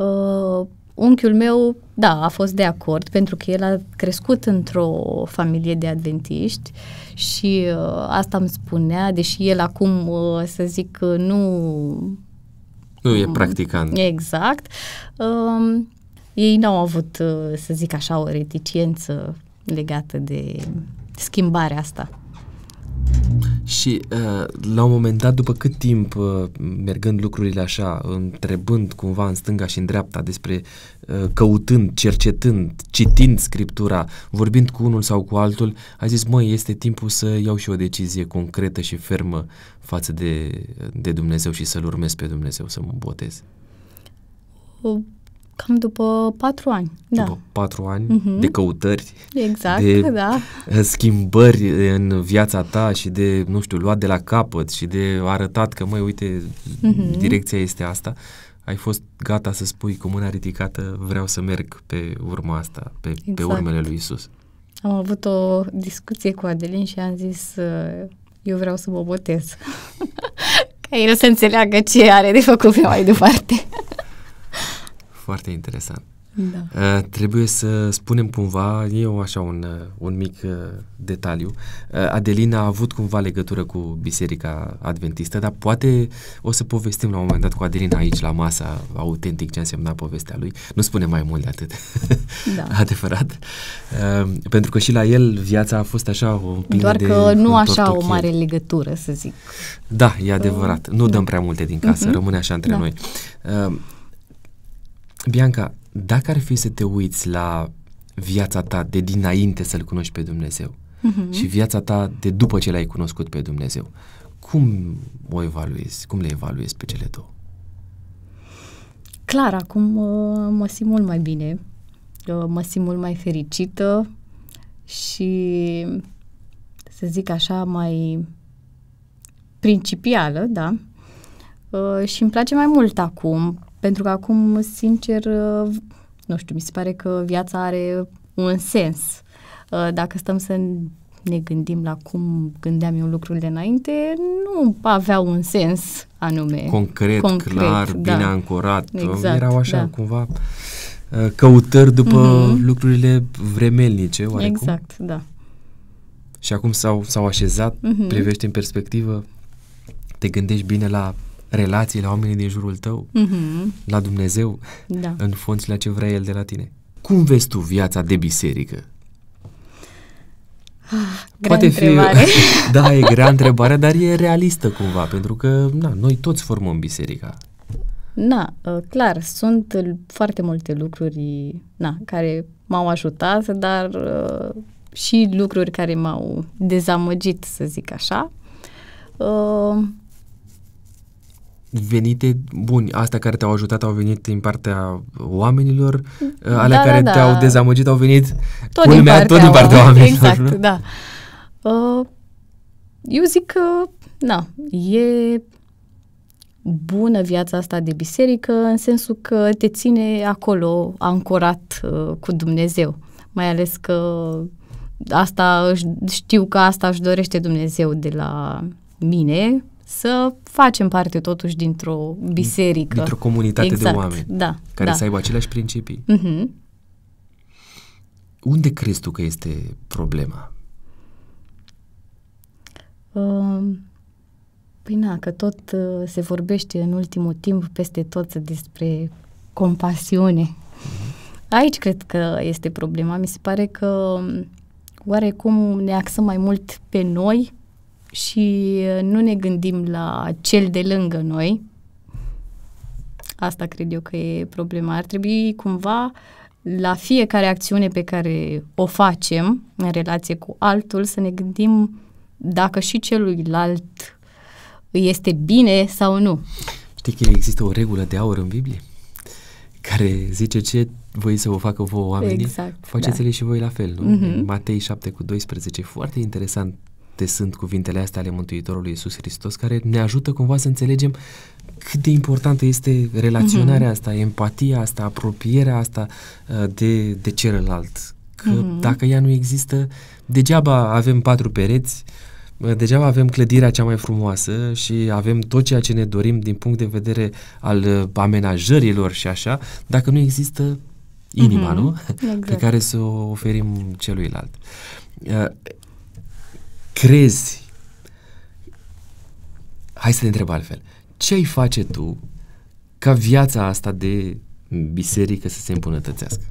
Speaker 2: Uh, unchiul meu, da, a fost de acord pentru că el a crescut într-o familie de adventiști și uh, asta îmi spunea, deși el acum, uh, să zic, uh, nu...
Speaker 1: Nu e practicant.
Speaker 2: Exact. Um, ei n-au avut, uh, să zic așa, o reticiență legată de schimbarea asta.
Speaker 1: Și uh, la un moment dat, după cât timp, uh, mergând lucrurile așa, întrebând cumva în stânga și în dreapta despre uh, căutând, cercetând, citind scriptura, vorbind cu unul sau cu altul, ai zis, măi, este timpul să iau și o decizie concretă și fermă față de, de Dumnezeu și să-L urmez pe Dumnezeu, să mă botez.
Speaker 2: Cam după patru ani, da. După
Speaker 1: patru ani uh-huh. de mhm. căutări,
Speaker 2: exact, de da.
Speaker 1: schimbări în viața ta și de, nu știu, luat de la capăt și de arătat că, măi, uite, uh-huh. direcția este asta, ai fost gata să spui cu mâna ridicată, vreau să merg pe urma asta, pe, exact. pe urmele lui Isus.
Speaker 2: Am avut o discuție cu Adelin și am zis, uh, eu vreau să mă botez. Ca el să înțeleagă ce are de făcut pe mai departe.
Speaker 1: Foarte interesant. Da. Uh, trebuie să spunem cumva, o așa un, uh, un mic uh, detaliu. Uh, Adelina a avut cumva legătură cu Biserica Adventistă, dar poate o să povestim la un moment dat cu Adelina aici la masa autentic ce însemna povestea lui. Nu spune mai mult de atât. Da. Adevărat. Uh, pentru că și la el viața a fost așa o plină Doar că de, nu așa o mare
Speaker 2: legătură, să zic.
Speaker 1: Da, e adevărat. Uh, nu da. dăm prea multe din casă, uh-huh. rămâne așa între da. noi. Uh, Bianca, dacă ar fi să te uiți la viața ta de dinainte să-L cunoști pe Dumnezeu uh-huh. și viața ta de după ce L-ai cunoscut pe Dumnezeu, cum o evaluezi? Cum le evaluezi pe cele două?
Speaker 2: Clar, acum uh, mă simt mult mai bine, uh, mă simt mult mai fericită și, să zic așa, mai principială, da? Uh, și îmi place mai mult acum pentru că acum, sincer, nu știu, mi se pare că viața are un sens. Uh, dacă stăm să ne gândim la cum gândeam eu lucrurile înainte, nu avea un sens anume. Concret, Concret clar, da. bine ancorat. Exact, Erau așa, da.
Speaker 1: cumva, uh, căutări după mm-hmm. lucrurile vremelnice, oarecum.
Speaker 2: Exact, da.
Speaker 1: Și acum s-au, s-au așezat, mm-hmm. privești în perspectivă, te gândești bine la relații la oamenii din jurul tău,
Speaker 2: mm-hmm.
Speaker 1: la Dumnezeu, da. în fond și la ce vrea El de la tine. Cum vezi tu viața de biserică? Ah, grea Poate întrebare. fi, da, e grea întrebare, dar e realistă cumva, pentru că na, noi toți formăm biserica.
Speaker 2: Da, clar, sunt foarte multe lucruri na, care m-au ajutat, dar uh, și lucruri care m-au dezamăgit, să zic așa. Uh,
Speaker 1: venite, buni, astea care te-au ajutat au venit din partea oamenilor, mm. uh, alea da, da, care da, te-au dezamăgit au venit tot culmea, din partea, tot din partea oamenilor. Exact, nu? da.
Speaker 2: Uh, eu zic că, na, e bună viața asta de biserică în sensul că te ține acolo ancorat uh, cu Dumnezeu. Mai ales că asta știu că asta își dorește Dumnezeu de la mine, să facem parte totuși dintr-o biserică. Dintr-o comunitate exact, de oameni. Da. Care da. să
Speaker 1: aibă aceleași principii. Mm-hmm. Unde crezi tu că este problema?
Speaker 2: Ehm, păi na, că tot uh, se vorbește în ultimul timp peste tot despre compasiune. Mhm. Aici cred că este problema. Mi se pare că mm, oarecum ne axăm mai mult pe noi și uh, nu ne gândim la cel de lângă noi, asta cred eu că e problema, ar trebui cumva la fiecare acțiune pe care o facem în relație cu altul să ne gândim dacă și celuilalt îi este bine sau nu.
Speaker 1: Știi că există o regulă de aur în Biblie care zice ce voi să vă facă vouă oamenii, exact, faceți-le da. și voi la fel. Nu? Mm-hmm. Matei 7 cu 12, foarte interesant de sunt cuvintele astea ale Mântuitorului Iisus Hristos, care ne ajută cumva să înțelegem cât de importantă este relaționarea mm-hmm. asta, empatia asta, apropierea asta uh, de, de celălalt.
Speaker 2: Că mm-hmm. dacă
Speaker 1: ea nu există, degeaba avem patru pereți, uh, degeaba avem clădirea cea mai frumoasă și avem tot ceea ce ne dorim din punct de vedere al uh, amenajărilor și așa, dacă nu există inima, mm-hmm. nu? Exact. Pe care să o oferim celuilalt crezi, hai să te întreb altfel, ce ai face tu ca viața asta de biserică să se îmbunătățească?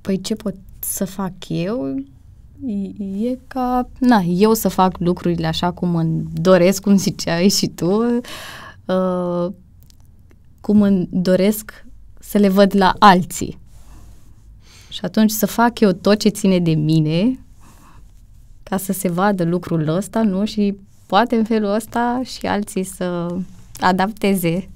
Speaker 2: Păi ce pot să fac eu e ca, na, eu să fac lucrurile așa cum îmi doresc, cum ziceai și tu, uh, cum îmi doresc să le văd la alții. Și atunci să fac eu tot ce ține de mine ca să se vadă lucrul ăsta, nu? Și poate în felul ăsta și alții să adapteze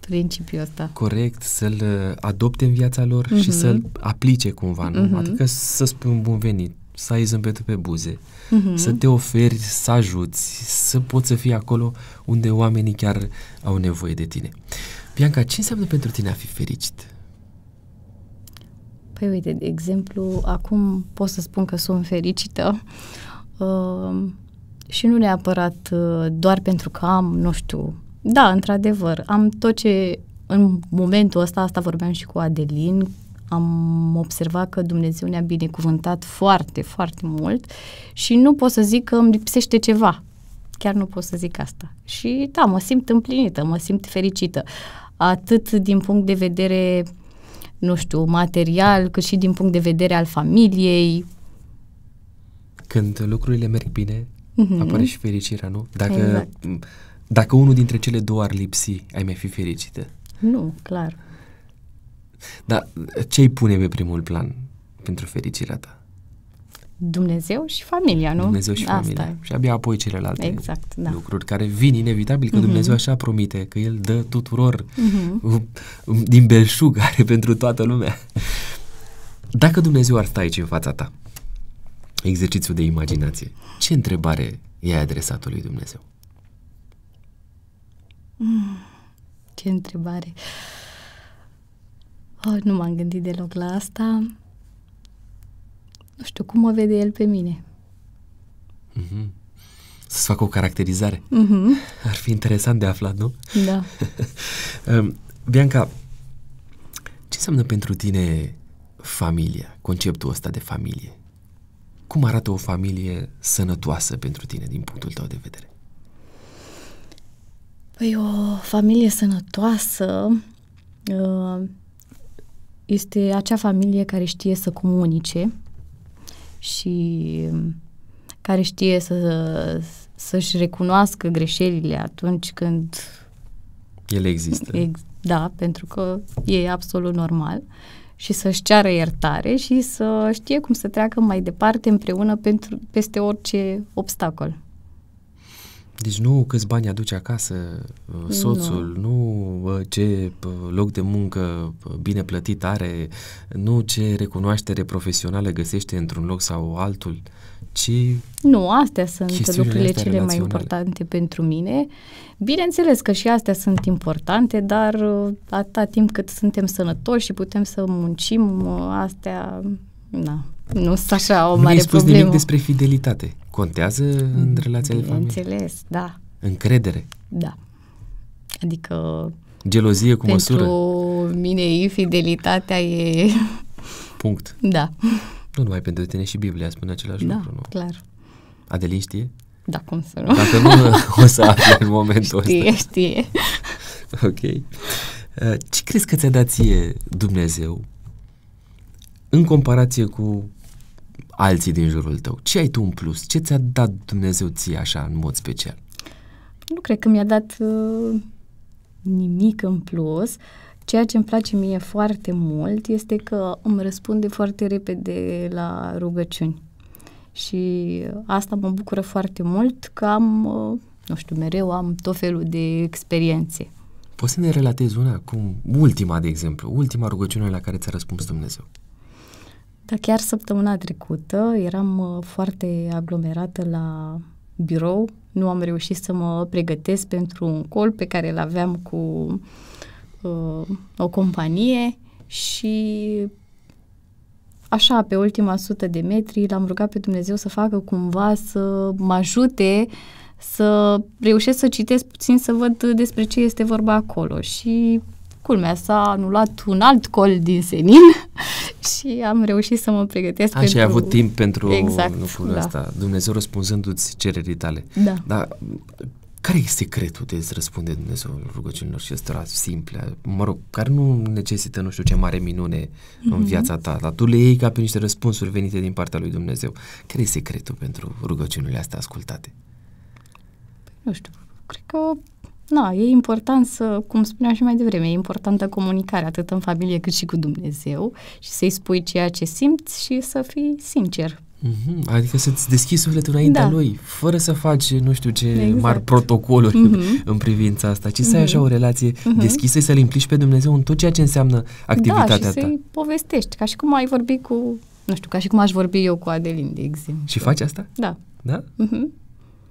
Speaker 2: principiul ăsta.
Speaker 1: Corect, să-l uh, adopte în viața lor uh-huh. și mhm. să-l aplice cumva, nu? Uh-huh. Adică să spui un bun venit, să ai zâmbetul pe buze, uh-huh. să te oferi, să ajuți, să poți să fii acolo unde oamenii chiar au nevoie de tine. Bianca, ce înseamnă pentru tine a fi fericit?
Speaker 2: Păi uite, de exemplu, acum pot să spun că sunt fericită uh, și nu neapărat uh, doar pentru că am, nu știu, da, într-adevăr, am tot ce în momentul ăsta, asta vorbeam și cu Adelin, am observat că Dumnezeu ne-a binecuvântat foarte, foarte mult și nu pot să zic că îmi lipsește ceva. Chiar nu pot să zic asta. Și da, mă simt împlinită, mă simt fericită. Atât din punct de vedere uh, nu știu, material, cât și din punct de vedere al familiei.
Speaker 1: Când lucrurile merg bine, mm-hmm. apare și fericirea, nu? Dacă, exact. dacă unul dintre cele două ar lipsi, ai mai fi fericită?
Speaker 2: Nu, clar.
Speaker 1: Dar ce îi pune pe primul plan pentru fericirea ta?
Speaker 2: Dumnezeu și familia, nu? Dumnezeu și familia. Asta.
Speaker 1: Și abia apoi celelalte exact, da. lucruri care vin inevitabil, că mm-hmm. Dumnezeu așa promite, că El dă tuturor mm-hmm. din belșug, are pentru toată lumea. Dacă Dumnezeu ar sta aici în fața ta, exercițiu de imaginație, ce întrebare i-ai adresat lui Dumnezeu?
Speaker 2: Mm, ce întrebare! Oh, nu m-am gândit deloc la asta nu știu, cum mă vede el pe mine.
Speaker 1: Mm-hmm. Să-ți o caracterizare. Mm-hmm. Ar fi interesant de aflat, nu? Da. Ehm, Bianca, ce înseamnă pentru tine familia, conceptul ăsta de familie? Cum arată o familie sănătoasă pentru tine, din punctul tău de vedere?
Speaker 2: Păi o familie sănătoasă uh, este acea familie care știe să comunice, și care știe să, să-și recunoască greșelile atunci când
Speaker 1: ele există. Ex-
Speaker 2: da, pentru că e absolut normal și să-și ceară iertare și să știe cum să treacă mai departe împreună pentru, peste orice obstacol.
Speaker 1: Deci nu câți bani aduce acasă uh, soțul, nu, nu ce loc de muncă bine plătit are, nu ce recunoaștere profesională găsește într-un loc sau altul, ci...
Speaker 2: Nu, astea sunt lucrurile astea cele mai importante pentru mine. Bineînțeles că și astea sunt importante, dar uh, atâta timp cât suntem sănătoși și putem să muncim, uh, astea... Na, nu sunt așa o nu mare spus problemă. nimic despre
Speaker 1: fidelitate. Contează în relația de familie?
Speaker 2: Înțeles, da.
Speaker 1: Încredere?
Speaker 2: Da. Adică...
Speaker 1: Gelozie cu pentru măsură?
Speaker 2: Pentru mine infidelitatea e...
Speaker 1: Punct. Da. Nu numai pentru tine și Biblia spune același da, lucru, nu? clar. Adelin știe? Da, cum să nu. Dacă nu, o să afle în momentul știe, ăsta. știe. ok. Uh, ce crezi că ți-a dat ție Dumnezeu în comparație cu alții din jurul tău? Ce ai tu în plus? Ce ți-a dat Dumnezeu ție așa, în mod special?
Speaker 2: Nu cred că mi-a dat uh, nimic în plus. Ceea ce îmi place mie foarte mult este că îmi răspunde foarte repede la rugăciuni. Și asta mă bucură foarte mult că am, uh, nu știu, mereu am tot felul de experiențe.
Speaker 1: Poți să ne relatezi una acum, ultima, de exemplu, ultima rugăciune la care ți-a răspuns Dumnezeu?
Speaker 2: Da, chiar săptămâna trecută eram uh, foarte aglomerată la birou, nu am reușit să mă pregătesc pentru un col pe care îl aveam cu uh, o companie și așa, pe ultima sută de metri, l-am rugat pe Dumnezeu să facă cumva să mă ajute să reușesc să citesc puțin, să văd despre ce este vorba acolo. Și Culmea, s-a anulat un alt col din senin și am reușit să mă pregătesc A, pentru... Și ai avut timp pentru exact, lucrul da. ăsta.
Speaker 1: Dumnezeu răspunzându-ți cererii tale. Da. Dar care e secretul de a răspunde Dumnezeu rugăciunilor și ăsta simple, mă rog, care nu necesită nu știu ce mare minune mm-hmm. în mhm. viața ta, dar tu le iei ca pe niște răspunsuri venite din partea lui Dumnezeu. Care e secretul pentru rugăciunile astea ascultate?
Speaker 2: Nu știu, cred că da, e important să, cum spuneam și mai devreme, e importantă comunicarea atât în familie cât și cu Dumnezeu și să-i spui ceea ce simți și să fii sincer.
Speaker 1: Mm-hmm. Adică să-ți deschizi sufletul înaintea da. lui, fără să faci, nu știu ce, exact. mari protocoluri mm-hmm. în privința asta, ci să ai mm-hmm. așa mhm. o relație mm-hmm. deschisă, să-L implici pe Dumnezeu în tot ceea ce înseamnă activitatea da, și ta. să-i
Speaker 2: povestești, ca și cum ai vorbi cu, nu știu, ca și cum aș vorbi eu cu Adelin, de exemplu. Și faci asta? Da. Da? Mm-hmm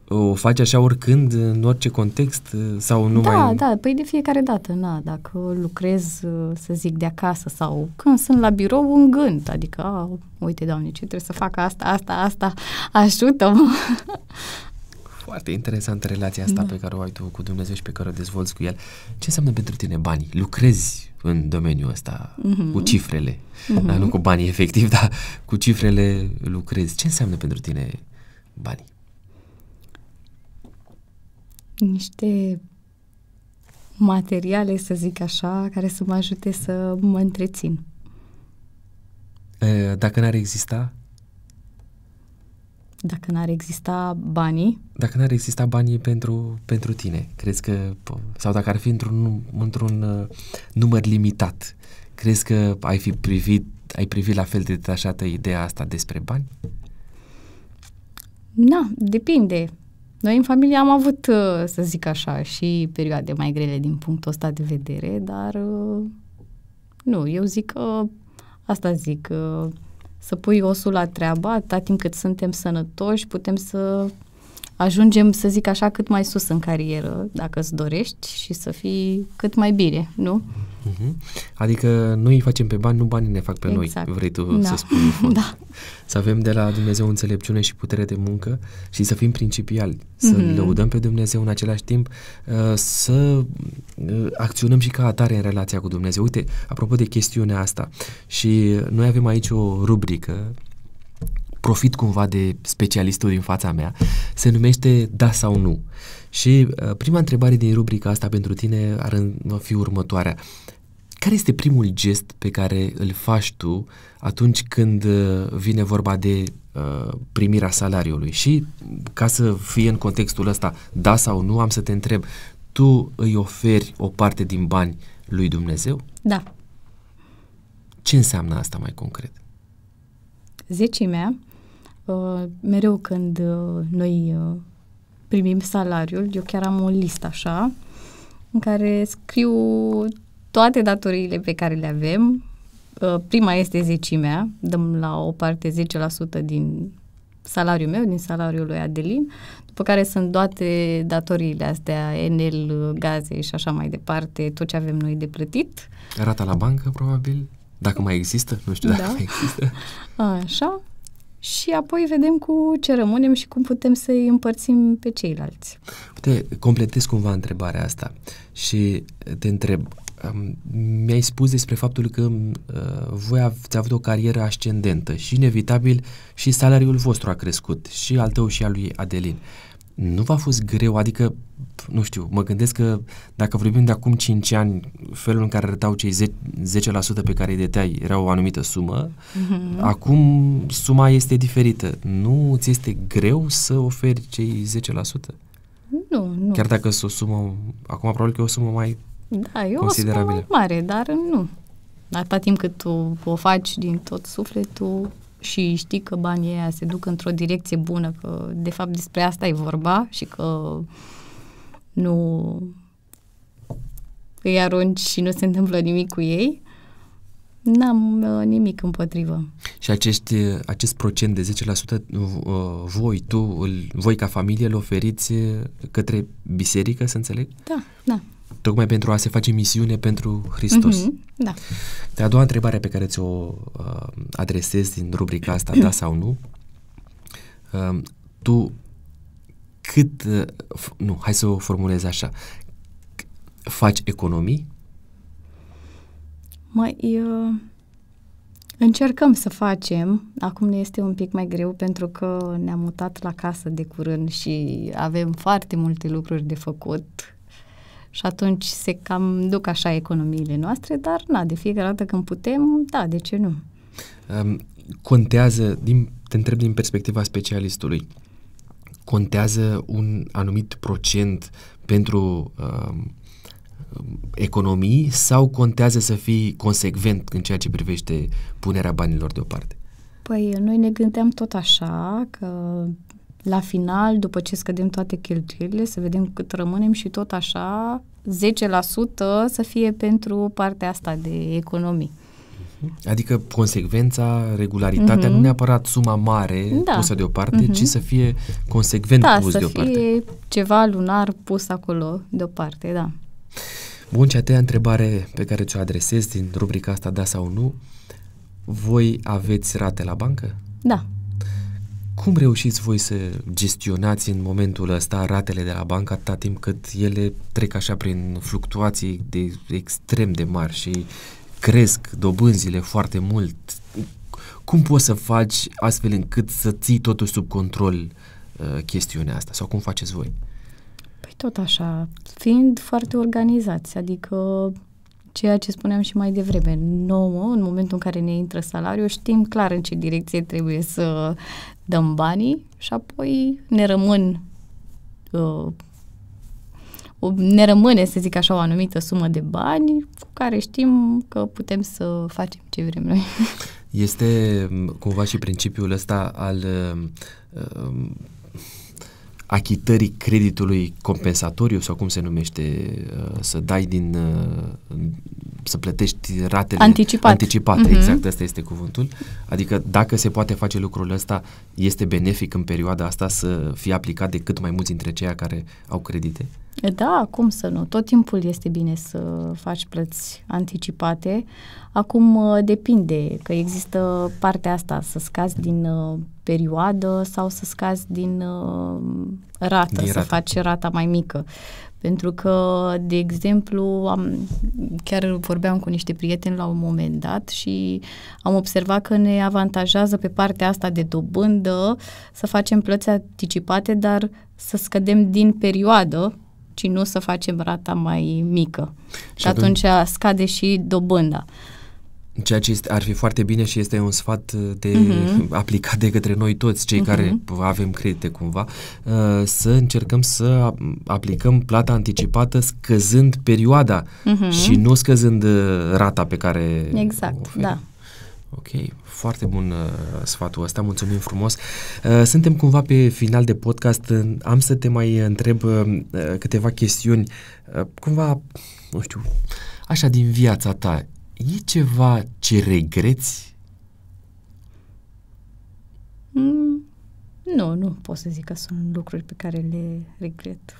Speaker 1: o faci așa oricând, în orice context sau nu da, mai... Da,
Speaker 2: da, păi de fiecare dată, na, dacă lucrez, să zic, de acasă sau când sunt la birou, un gând, adică, a, uite, doamne, ce trebuie să fac asta, asta, asta, ajută-mă.
Speaker 1: Foarte interesantă relația asta da. pe care o ai tu cu Dumnezeu și pe care o dezvolți cu El. Ce înseamnă pentru tine banii? Lucrezi în domeniul ăsta, mm-hmm. cu cifrele, mm-hmm. dar nu cu banii efectiv, dar cu cifrele lucrezi. Ce înseamnă pentru tine banii?
Speaker 2: niște materiale, să zic așa, care să mă ajute să mă întrețin.
Speaker 1: dacă n-ar exista?
Speaker 2: Dacă n-ar exista banii?
Speaker 1: Dacă n-ar exista banii pentru, pentru tine, crezi că, sau dacă ar fi într-un, într-un uh, număr limitat, crezi că ai fi privit, ai privit la fel de detașată ideea asta despre bani?
Speaker 2: Nu, depinde noi în familie am avut, uh, să zic așa, și perioade mai grele din punctul ăsta de vedere, dar uh, nu, eu zic că asta zic, uh, să pui osul la treabă, atâta timp cât suntem sănătoși, putem să ajungem, să zic așa, cât mai sus în carieră, dacă îți dorești și să fii cât mai bine, nu?
Speaker 1: Uh-huh. Adică noi îi facem pe bani, nu banii ne fac pe exact. noi, vrei tu da. să spui. da. Să avem de la Dumnezeu înțelepciune și putere de muncă și să fim principiali, să mm-hmm. lăudăm pe Dumnezeu în același timp, uh, să uh, acționăm și ca atare în relația cu Dumnezeu. Uite, apropo de chestiunea asta, și noi avem aici o rubrică profit cumva de specialistul din fața mea, se numește Da sau Nu. Și uh, prima întrebare din rubrica asta pentru tine ar fi următoarea. Care este primul gest pe care îl faci tu atunci când uh, vine vorba de uh, primirea salariului? Și ca să fie în contextul ăsta, da sau nu, am să te întreb, tu îi oferi o parte din bani lui Dumnezeu? Da. Ce înseamnă asta mai concret?
Speaker 2: Zecimea Uh, mereu când uh, noi uh, primim salariul, eu chiar am o listă așa, în care scriu toate datoriile pe care le avem. prima este zecimea, dăm la o parte 10% din salariul meu, din salariul lui Adelin, după care sunt toate datoriile astea, Enel, gaze și așa mai departe, tot ce avem noi de plătit.
Speaker 1: Rata la bancă, probabil, dacă mai există, nu știu da. dacă da. mai există.
Speaker 2: Așa și apoi vedem cu ce rămânem și cum putem să-i împărțim pe ceilalți.
Speaker 1: Uite, completez cumva întrebarea asta și te întreb, mi-ai spus despre faptul că ă, voi ați avut o carieră ascendentă și inevitabil și salariul vostru a crescut și al tău și al lui Adelin nu v-a fost greu? Adică, nu știu, mă gândesc că dacă vorbim de acum 5 ani, felul în care arătau cei 10, 10% pe care îi deteai era o anumită sumă, mm-hmm. acum suma este diferită. Nu ți este greu să oferi cei 10%?
Speaker 2: Nu, nu. Chiar dacă
Speaker 1: sunt o sumă, acum probabil că e o sumă mai
Speaker 2: Da, e o sumă mai mare, dar nu. Atâta timp cât tu o faci din tot sufletul, și știi că banii aia se duc într-o direcție bună, că de fapt despre asta e vorba și că nu îi arunci și nu se întâmplă nimic cu ei, n-am uh, nimic împotrivă.
Speaker 1: Și acești, uh, acest procent de 10% uh, voi, tu, voi ca familie, îl oferiți uh, către biserică, să înțeleg? Da, da tocmai pentru a se face misiune pentru Hristos. Mm-hmm, da. De a doua întrebare pe care ți-o uh, adresez din rubrica asta, da sau nu, uh, tu cât, uh, nu, hai să o formulez așa, faci economii?
Speaker 2: Mai uh, Încercăm să facem. Acum ne este un pic mai greu pentru că ne-am mutat la casă de curând și avem foarte multe lucruri de făcut și atunci se cam duc așa economiile noastre, dar na, de fiecare dată când putem, da, de ce nu?
Speaker 1: Um, contează, din, te întreb din perspectiva specialistului, contează un anumit procent pentru um, economii sau contează să fii consecvent în ceea ce privește punerea banilor deoparte?
Speaker 2: Păi, noi ne gândeam tot așa, că la final, după ce scădem toate cheltuielile, să vedem cât rămânem și tot așa 10% să fie pentru partea asta de economii.
Speaker 1: Mhm. Adică consecvența, regularitatea, mm-hmm. nu neapărat suma mare da. pusă deoparte, mm-hmm. ci să fie consecvent da, pus să deoparte.
Speaker 2: să fie ceva lunar pus acolo deoparte, da.
Speaker 1: Bun, și a treia întrebare pe care ți-o adresez din rubrica asta, da sau nu, voi aveți rate la bancă? Da. Cum reușiți voi să gestionați în momentul ăsta ratele de la bancă atâta timp cât ele trec așa prin fluctuații de extrem de mari și cresc dobânzile foarte mult? Cum poți să faci astfel încât să ții totul sub control uh, chestiunea asta? Sau cum faceți voi?
Speaker 2: Păi tot așa, fiind foarte organizați, adică ceea ce spuneam și mai devreme, nouă, în momentul în care ne intră salariul, știm clar în ce direcție trebuie să dăm banii și apoi ne rămân uh, ne rămâne, să zic așa, o anumită sumă de bani cu care știm că putem să facem ce vrem noi.
Speaker 1: Este mm, cumva și principiul ăsta al uh, uh, achitării creditului compensatoriu sau cum se numește, uh, să dai din, uh, să plătești ratele Anticipat. mm-hmm. exact asta este cuvântul, adică dacă se poate face lucrul ăsta, este benefic în perioada asta să fie aplicat de cât mai mulți dintre cei care au credite?
Speaker 2: Da, cum să nu? Tot timpul este bine să faci plăți anticipate. Acum uh, depinde că există partea asta, să scazi din uh, perioadă sau să scazi din uh, rată, din să rată. faci rata mai mică. Pentru că, de exemplu, am, chiar vorbeam cu niște prieteni la un moment dat și am observat că ne avantajează pe partea asta de dobândă să facem plăți anticipate, dar să scădem din perioadă ci nu să facem rata mai mică. Și atunci, atunci scade și dobânda.
Speaker 1: Ceea ce este, ar fi foarte bine și este un sfat de uh-huh. aplicat de către noi toți, cei uh-huh. care avem credite cumva, uh, să încercăm să aplicăm plata anticipată scăzând perioada uh-huh. și nu scăzând uh, rata pe care
Speaker 2: Exact, o da.
Speaker 1: Ok, foarte bun uh, sfatul ăsta, mulțumim frumos. Uh, suntem cumva pe final de podcast. Am să te mai întreb uh, câteva chestiuni, uh, cumva, nu știu, așa din viața ta. E ceva ce regreți?
Speaker 2: Mm, nu, nu pot să zic că sunt lucruri pe care le regret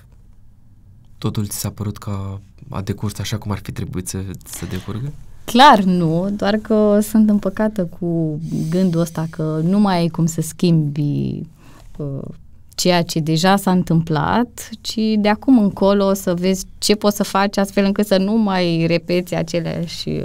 Speaker 1: totul ți s-a părut că a decurs așa cum ar fi trebuit să, să decurgă?
Speaker 2: Clar nu, doar că sunt împăcată cu gândul ăsta că nu mai ai cum să schimbi uh, ceea ce deja s-a întâmplat, ci de acum încolo să vezi ce poți să faci astfel încât să nu mai repeți aceleași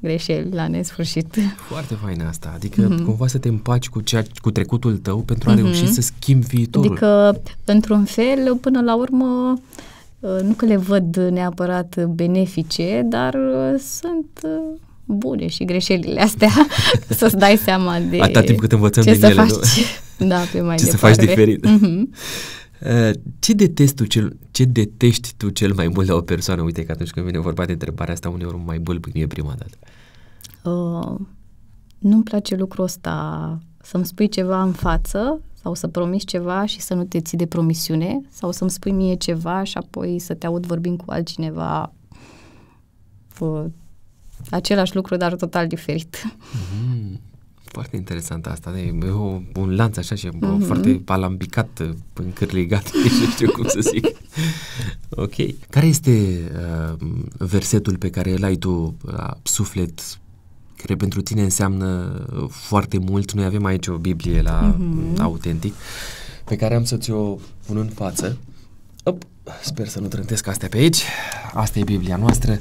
Speaker 2: greșeli la nesfârșit.
Speaker 1: Foarte faină asta, adică mm-hmm. cumva să te împaci cu, ceea, cu trecutul tău pentru a mm-hmm. reuși mhm. să schimbi viitorul.
Speaker 2: Adică, într-un fel, până la urmă, uh, Eh, nu că le văd neapărat benefice, dar eh, sunt eh, bune și greșelile astea, să-ți dai seama de Atâta timp cât învățăm ce din să ele, faci. Da, pe mai ce departe. să faci diferit. Mm-hmm.
Speaker 1: Ce detesti, tu cel, ce detești tu cel mai mult la o persoană? Uite că atunci când vine vorba de întrebarea asta, uneori mai bâlbânie prima dată.
Speaker 2: Uh, nu-mi place lucrul ăsta să-mi spui ceva în față sau să promiți ceva și să nu te ții de promisiune sau să-mi spui mie ceva și apoi să te aud vorbind cu altcineva Fă, uh, același lucru, dar total diferit.
Speaker 1: Mm-hmm. Foarte interesant asta, e o, un lanț așa și mm-hmm. foarte palambicat încârligat, nu știu cum să zic. ok. Care este uh, versetul pe care îl ai tu la suflet care pentru tine înseamnă foarte mult. Noi avem aici o Biblie la mm-hmm. autentic pe care am să ți-o pun în față. Op, sper să nu trântesc astea pe aici. Asta e Biblia noastră.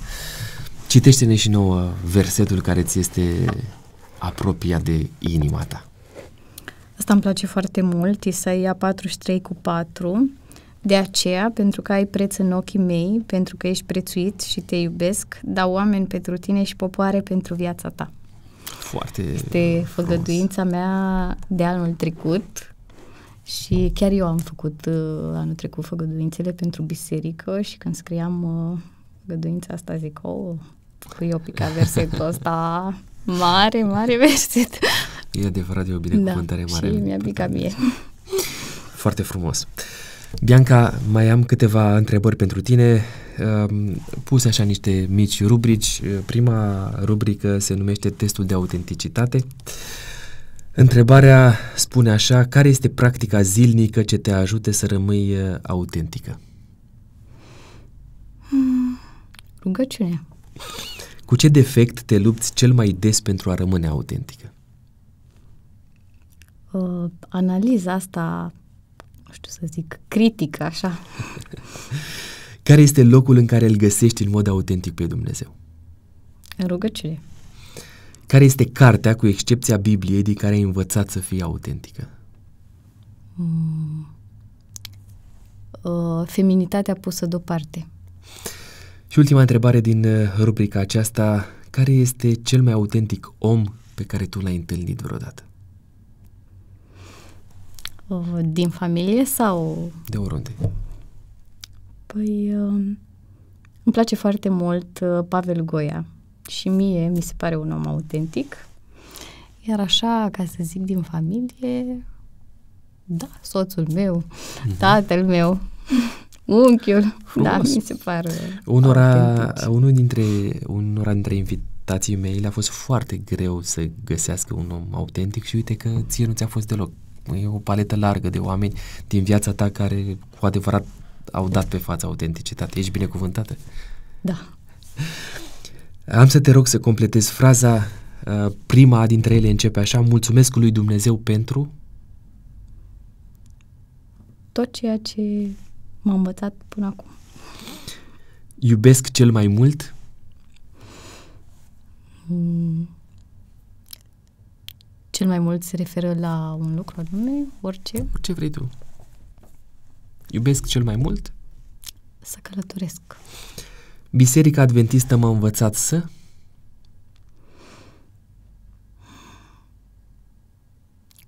Speaker 1: Citește-ne și nouă versetul care ți este apropiat de inima ta.
Speaker 2: Asta îmi place foarte mult, Isaia 43 cu 4. De aceea, pentru că ai preț în ochii mei, pentru că ești prețuit și te iubesc, dau oameni pentru tine și popoare pentru viața ta.
Speaker 1: Foarte Este
Speaker 2: făgăduința mea de anul trecut și chiar eu am făcut uh, anul trecut făgăduințele pentru biserică și când scriam uh, făgăduința asta zic, oh, cu eu pica versetul ăsta, mare, mare verset.
Speaker 1: E adevărat, e o binecuvântare da, mare. și mi-a picat mie. Foarte frumos. Uh, Bianca, mai am câteva întrebări pentru tine. Ehm, Pus așa niște mici rubrici. Prima rubrică se numește testul de autenticitate. Întrebarea spune așa, care este practica zilnică ce te ajute să rămâi eh, autentică?
Speaker 2: Hmm, rugăciunea.
Speaker 1: Cu ce defect te lupți cel mai des pentru a rămâne autentică?
Speaker 2: Uh, analiza asta știu să zic, critic, așa.
Speaker 1: care este locul în care îl găsești în mod autentic pe Dumnezeu?
Speaker 2: În rugăciune.
Speaker 1: Care este cartea, cu excepția Bibliei, din care ai învățat să fii autentică?
Speaker 2: Mm. Uh, feminitatea pusă deoparte.
Speaker 1: Și ultima întrebare din uh, rubrica aceasta, care este cel mai autentic om pe care tu l-ai întâlnit vreodată?
Speaker 2: Din familie sau... De oriunde. Păi, um, îmi place foarte mult uh, Pavel Goia și mie mi se pare un om autentic. Iar așa, ca să zic din familie, da, soțul meu, mhm. tatăl meu, unchiul, da, Frumos. da, mi se pare
Speaker 1: unora, unul dintre, unora dintre invitații mei le-a fost foarte greu să găsească un om autentic și uite că ție nu ți-a fost deloc e o paletă largă de oameni din viața ta care cu adevărat au dat pe fața autenticitate. Ești binecuvântată? Da. Am să te rog să completezi fraza. Uh, prima dintre ele începe așa. Mulțumesc lui Dumnezeu pentru
Speaker 2: tot ceea ce m-a învățat până acum.
Speaker 1: Iubesc cel mai mult
Speaker 2: cel mai mult se referă la un lucru anume, orice? Orice
Speaker 1: vrei tu. Iubesc cel mai mult?
Speaker 2: Să călătoresc.
Speaker 1: Biserica Adventistă m-a învățat să?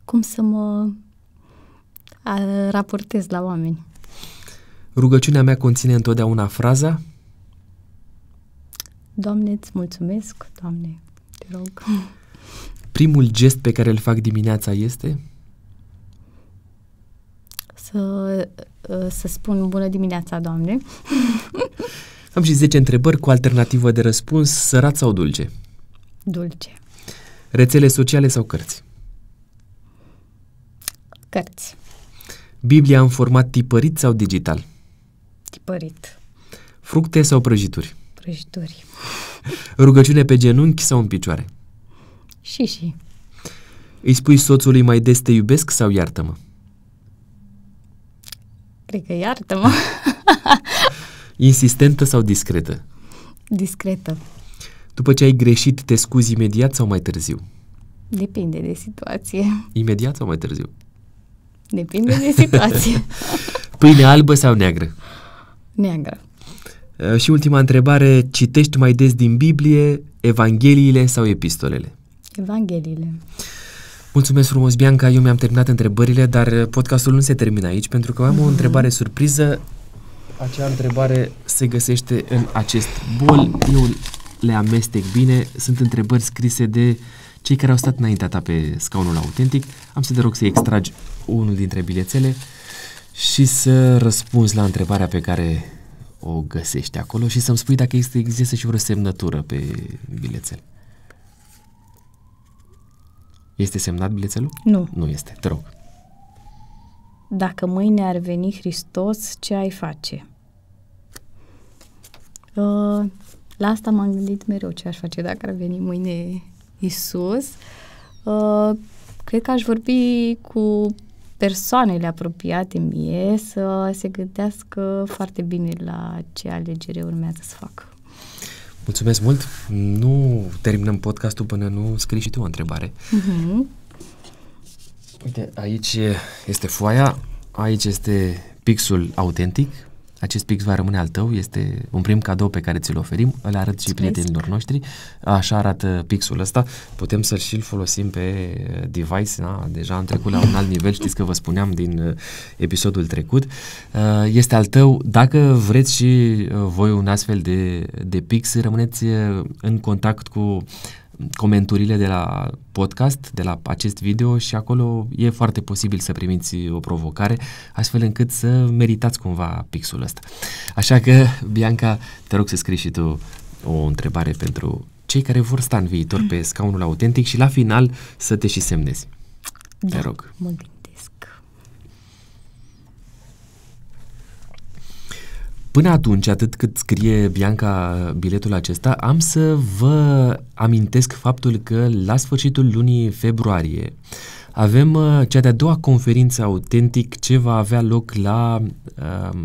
Speaker 2: Cum să mă raportez la oameni.
Speaker 1: Rugăciunea mea conține întotdeauna fraza?
Speaker 2: Doamne, îți mulțumesc, Doamne, te rog
Speaker 1: primul gest pe care îl fac dimineața este?
Speaker 2: Să, ă, să spun bună dimineața, Doamne.
Speaker 1: Am și 10 întrebări cu alternativă de răspuns, sărat sau dulce? Dulce. Rețele sociale sau cărți? Cărți. Biblia în format tipărit sau digital?
Speaker 2: Tipărit.
Speaker 1: Fructe sau prăjituri?
Speaker 2: Prăjituri.
Speaker 1: Rugăciune pe genunchi sau în picioare? Și, și. Îi spui soțului mai des te iubesc sau iartă-mă?
Speaker 2: Cred că iartă-mă.
Speaker 1: Insistentă sau discretă?
Speaker 2: Discretă.
Speaker 1: După ce ai greșit, te scuzi imediat sau mai târziu?
Speaker 2: Depinde de situație.
Speaker 1: Imediat sau mai târziu?
Speaker 2: Depinde de situație.
Speaker 1: Pâine albă sau neagră? Neagră. Uh, și ultima întrebare, citești mai des din Biblie, Evangheliile sau epistolele?
Speaker 2: Evangheliile.
Speaker 1: Mulțumesc frumos, Bianca. Eu mi-am terminat întrebările, dar podcastul nu se termină aici pentru că am mm-hmm. o mhm. întrebare surpriză. Acea întrebare se găsește în acest bol. Eu le amestec bine. Sunt întrebări scrise de cei care au stat înaintea ta pe scaunul autentic. Am să te rog să extragi unul dintre bilețele și să răspunzi la întrebarea pe care o găsești acolo și să-mi spui dacă există, există și vreo semnătură pe bilețele. Este semnat bilețelul? Nu. Nu este, te rog.
Speaker 2: Dacă mâine ar veni Hristos, ce ai face? Uh, la asta m-am gândit mereu ce aș face dacă ar veni mâine Isus. Uh, cred că aș vorbi cu persoanele apropiate mie să se gândească foarte bine la ce alegere urmează să facă.
Speaker 1: Mulțumesc mult! Nu terminăm podcastul până nu scrii și tu o întrebare.
Speaker 2: Uh-huh.
Speaker 1: Uite, aici este foaia, aici este pixul autentic acest pix va rămâne al tău, este un prim cadou pe care ți-l oferim, îl arăt și prietenilor noștri, așa arată pixul ăsta, putem să-l și folosim pe device, na, da? deja am trecut la un alt nivel, știți că vă spuneam din uh, episodul trecut, uh, este al tău, dacă vreți și uh, voi un astfel de, de pix, rămâneți în contact cu comenturile de la podcast, de la acest video și acolo e foarte posibil să primiți o provocare, astfel încât să meritați cumva pixul ăsta. Așa că, Bianca, te rog să scrii și tu o întrebare pentru cei care vor sta în viitor pe scaunul autentic și la final să te și semnezi. Da, te rog. Mă gândesc. Până atunci, atât cât scrie Bianca biletul acesta, am să vă amintesc faptul că la sfârșitul lunii februarie avem uh, cea de-a doua conferință autentic ce va avea loc la uh,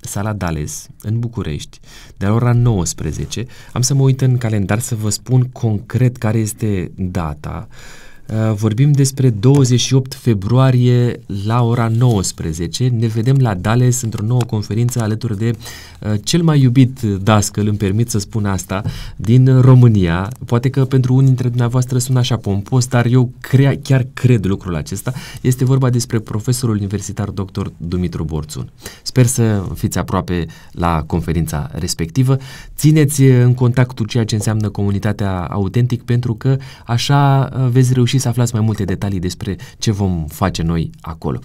Speaker 1: sala Dales în București de la ora 19. Am să mă uit în calendar să vă spun concret care este data. Uh, Uh, vorbim despre 28 februarie la ora 19. Ne vedem la Dallas într-o nouă conferință alături de uh, cel mai iubit dascăl, îmi permit să spun asta, din România. Poate că pentru unii dintre dumneavoastră sună așa pompos, dar eu crea, chiar cred lucrul acesta. Este vorba despre profesorul universitar dr. Dumitru Borțun. Sper să fiți aproape la conferința respectivă. Țineți uh, în contact cu ceea ce înseamnă comunitatea autentic pentru că așa veți reuși și să aflați mai multe detalii despre ce vom face noi acolo.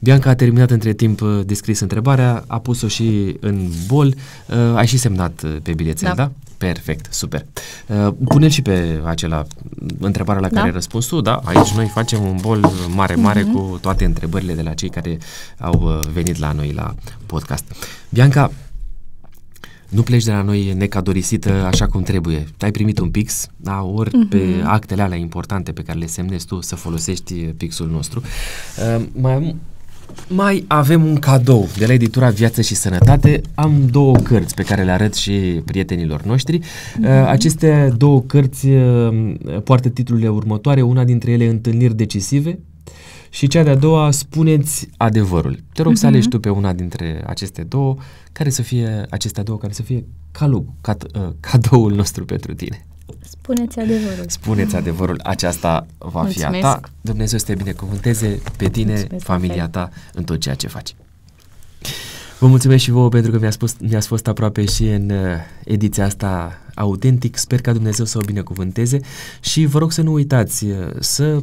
Speaker 1: Bianca a terminat între timp uh, descris întrebarea, a pus-o și în bol, uh, ai și semnat uh, pe bilețel, da? da? Perfect, super. Uh, pune și pe acela întrebarea la da? care răspuns tu, da? Aici noi facem un bol mare, mare mm-hmm. cu toate întrebările de la cei care au uh, venit la noi la podcast. Bianca, nu pleci de la noi necadorisită așa cum trebuie. Ai primit un pix, da, ori uh-huh. pe actele alea importante pe care le semnezi tu să folosești pixul nostru. Uh, mai am mai avem un cadou de la editura Viață și Sănătate. Am două cărți pe care le arăt și prietenilor noștri. Uh, mhm. Aceste două cărți uh, poartă titlurile următoare, una dintre ele Întâlniri decisive și cea de-a doua, spuneți adevărul. Te rog uh-huh. să mhm. alegi tu pe una dintre aceste două, care să fie, acestea două, care să fie calug, cat, uh, cadoul nostru pentru tine.
Speaker 2: Spuneți adevărul. Spuneți
Speaker 1: adevărul. Aceasta va Mulțumesc. fi a ta. Dumnezeu să te binecuvânteze pe tine, Mulțumesc, familia ta, în tot ceea ce faci. Vă mulțumesc și vouă pentru că mi-ați, spus, mi-ați fost aproape și în uh, ediția asta autentic. Sper ca Dumnezeu să o binecuvânteze și vă rog să nu uitați uh, să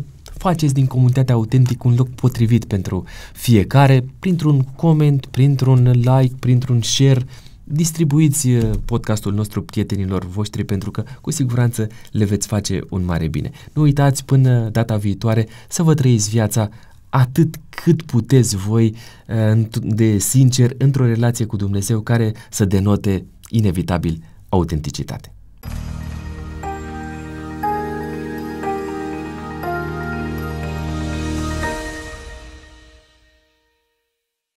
Speaker 1: faceți din comunitatea autentic un loc potrivit pentru fiecare, printr-un coment, printr-un like, printr-un share, distribuiți uh, podcastul nostru prietenilor voștri pentru că cu siguranță le veți face un mare bine. Nu uitați până data viitoare să vă trăiți viața atât cât puteți voi uh, de sincer într-o relație cu Dumnezeu care să denote inevitabil autenticitate.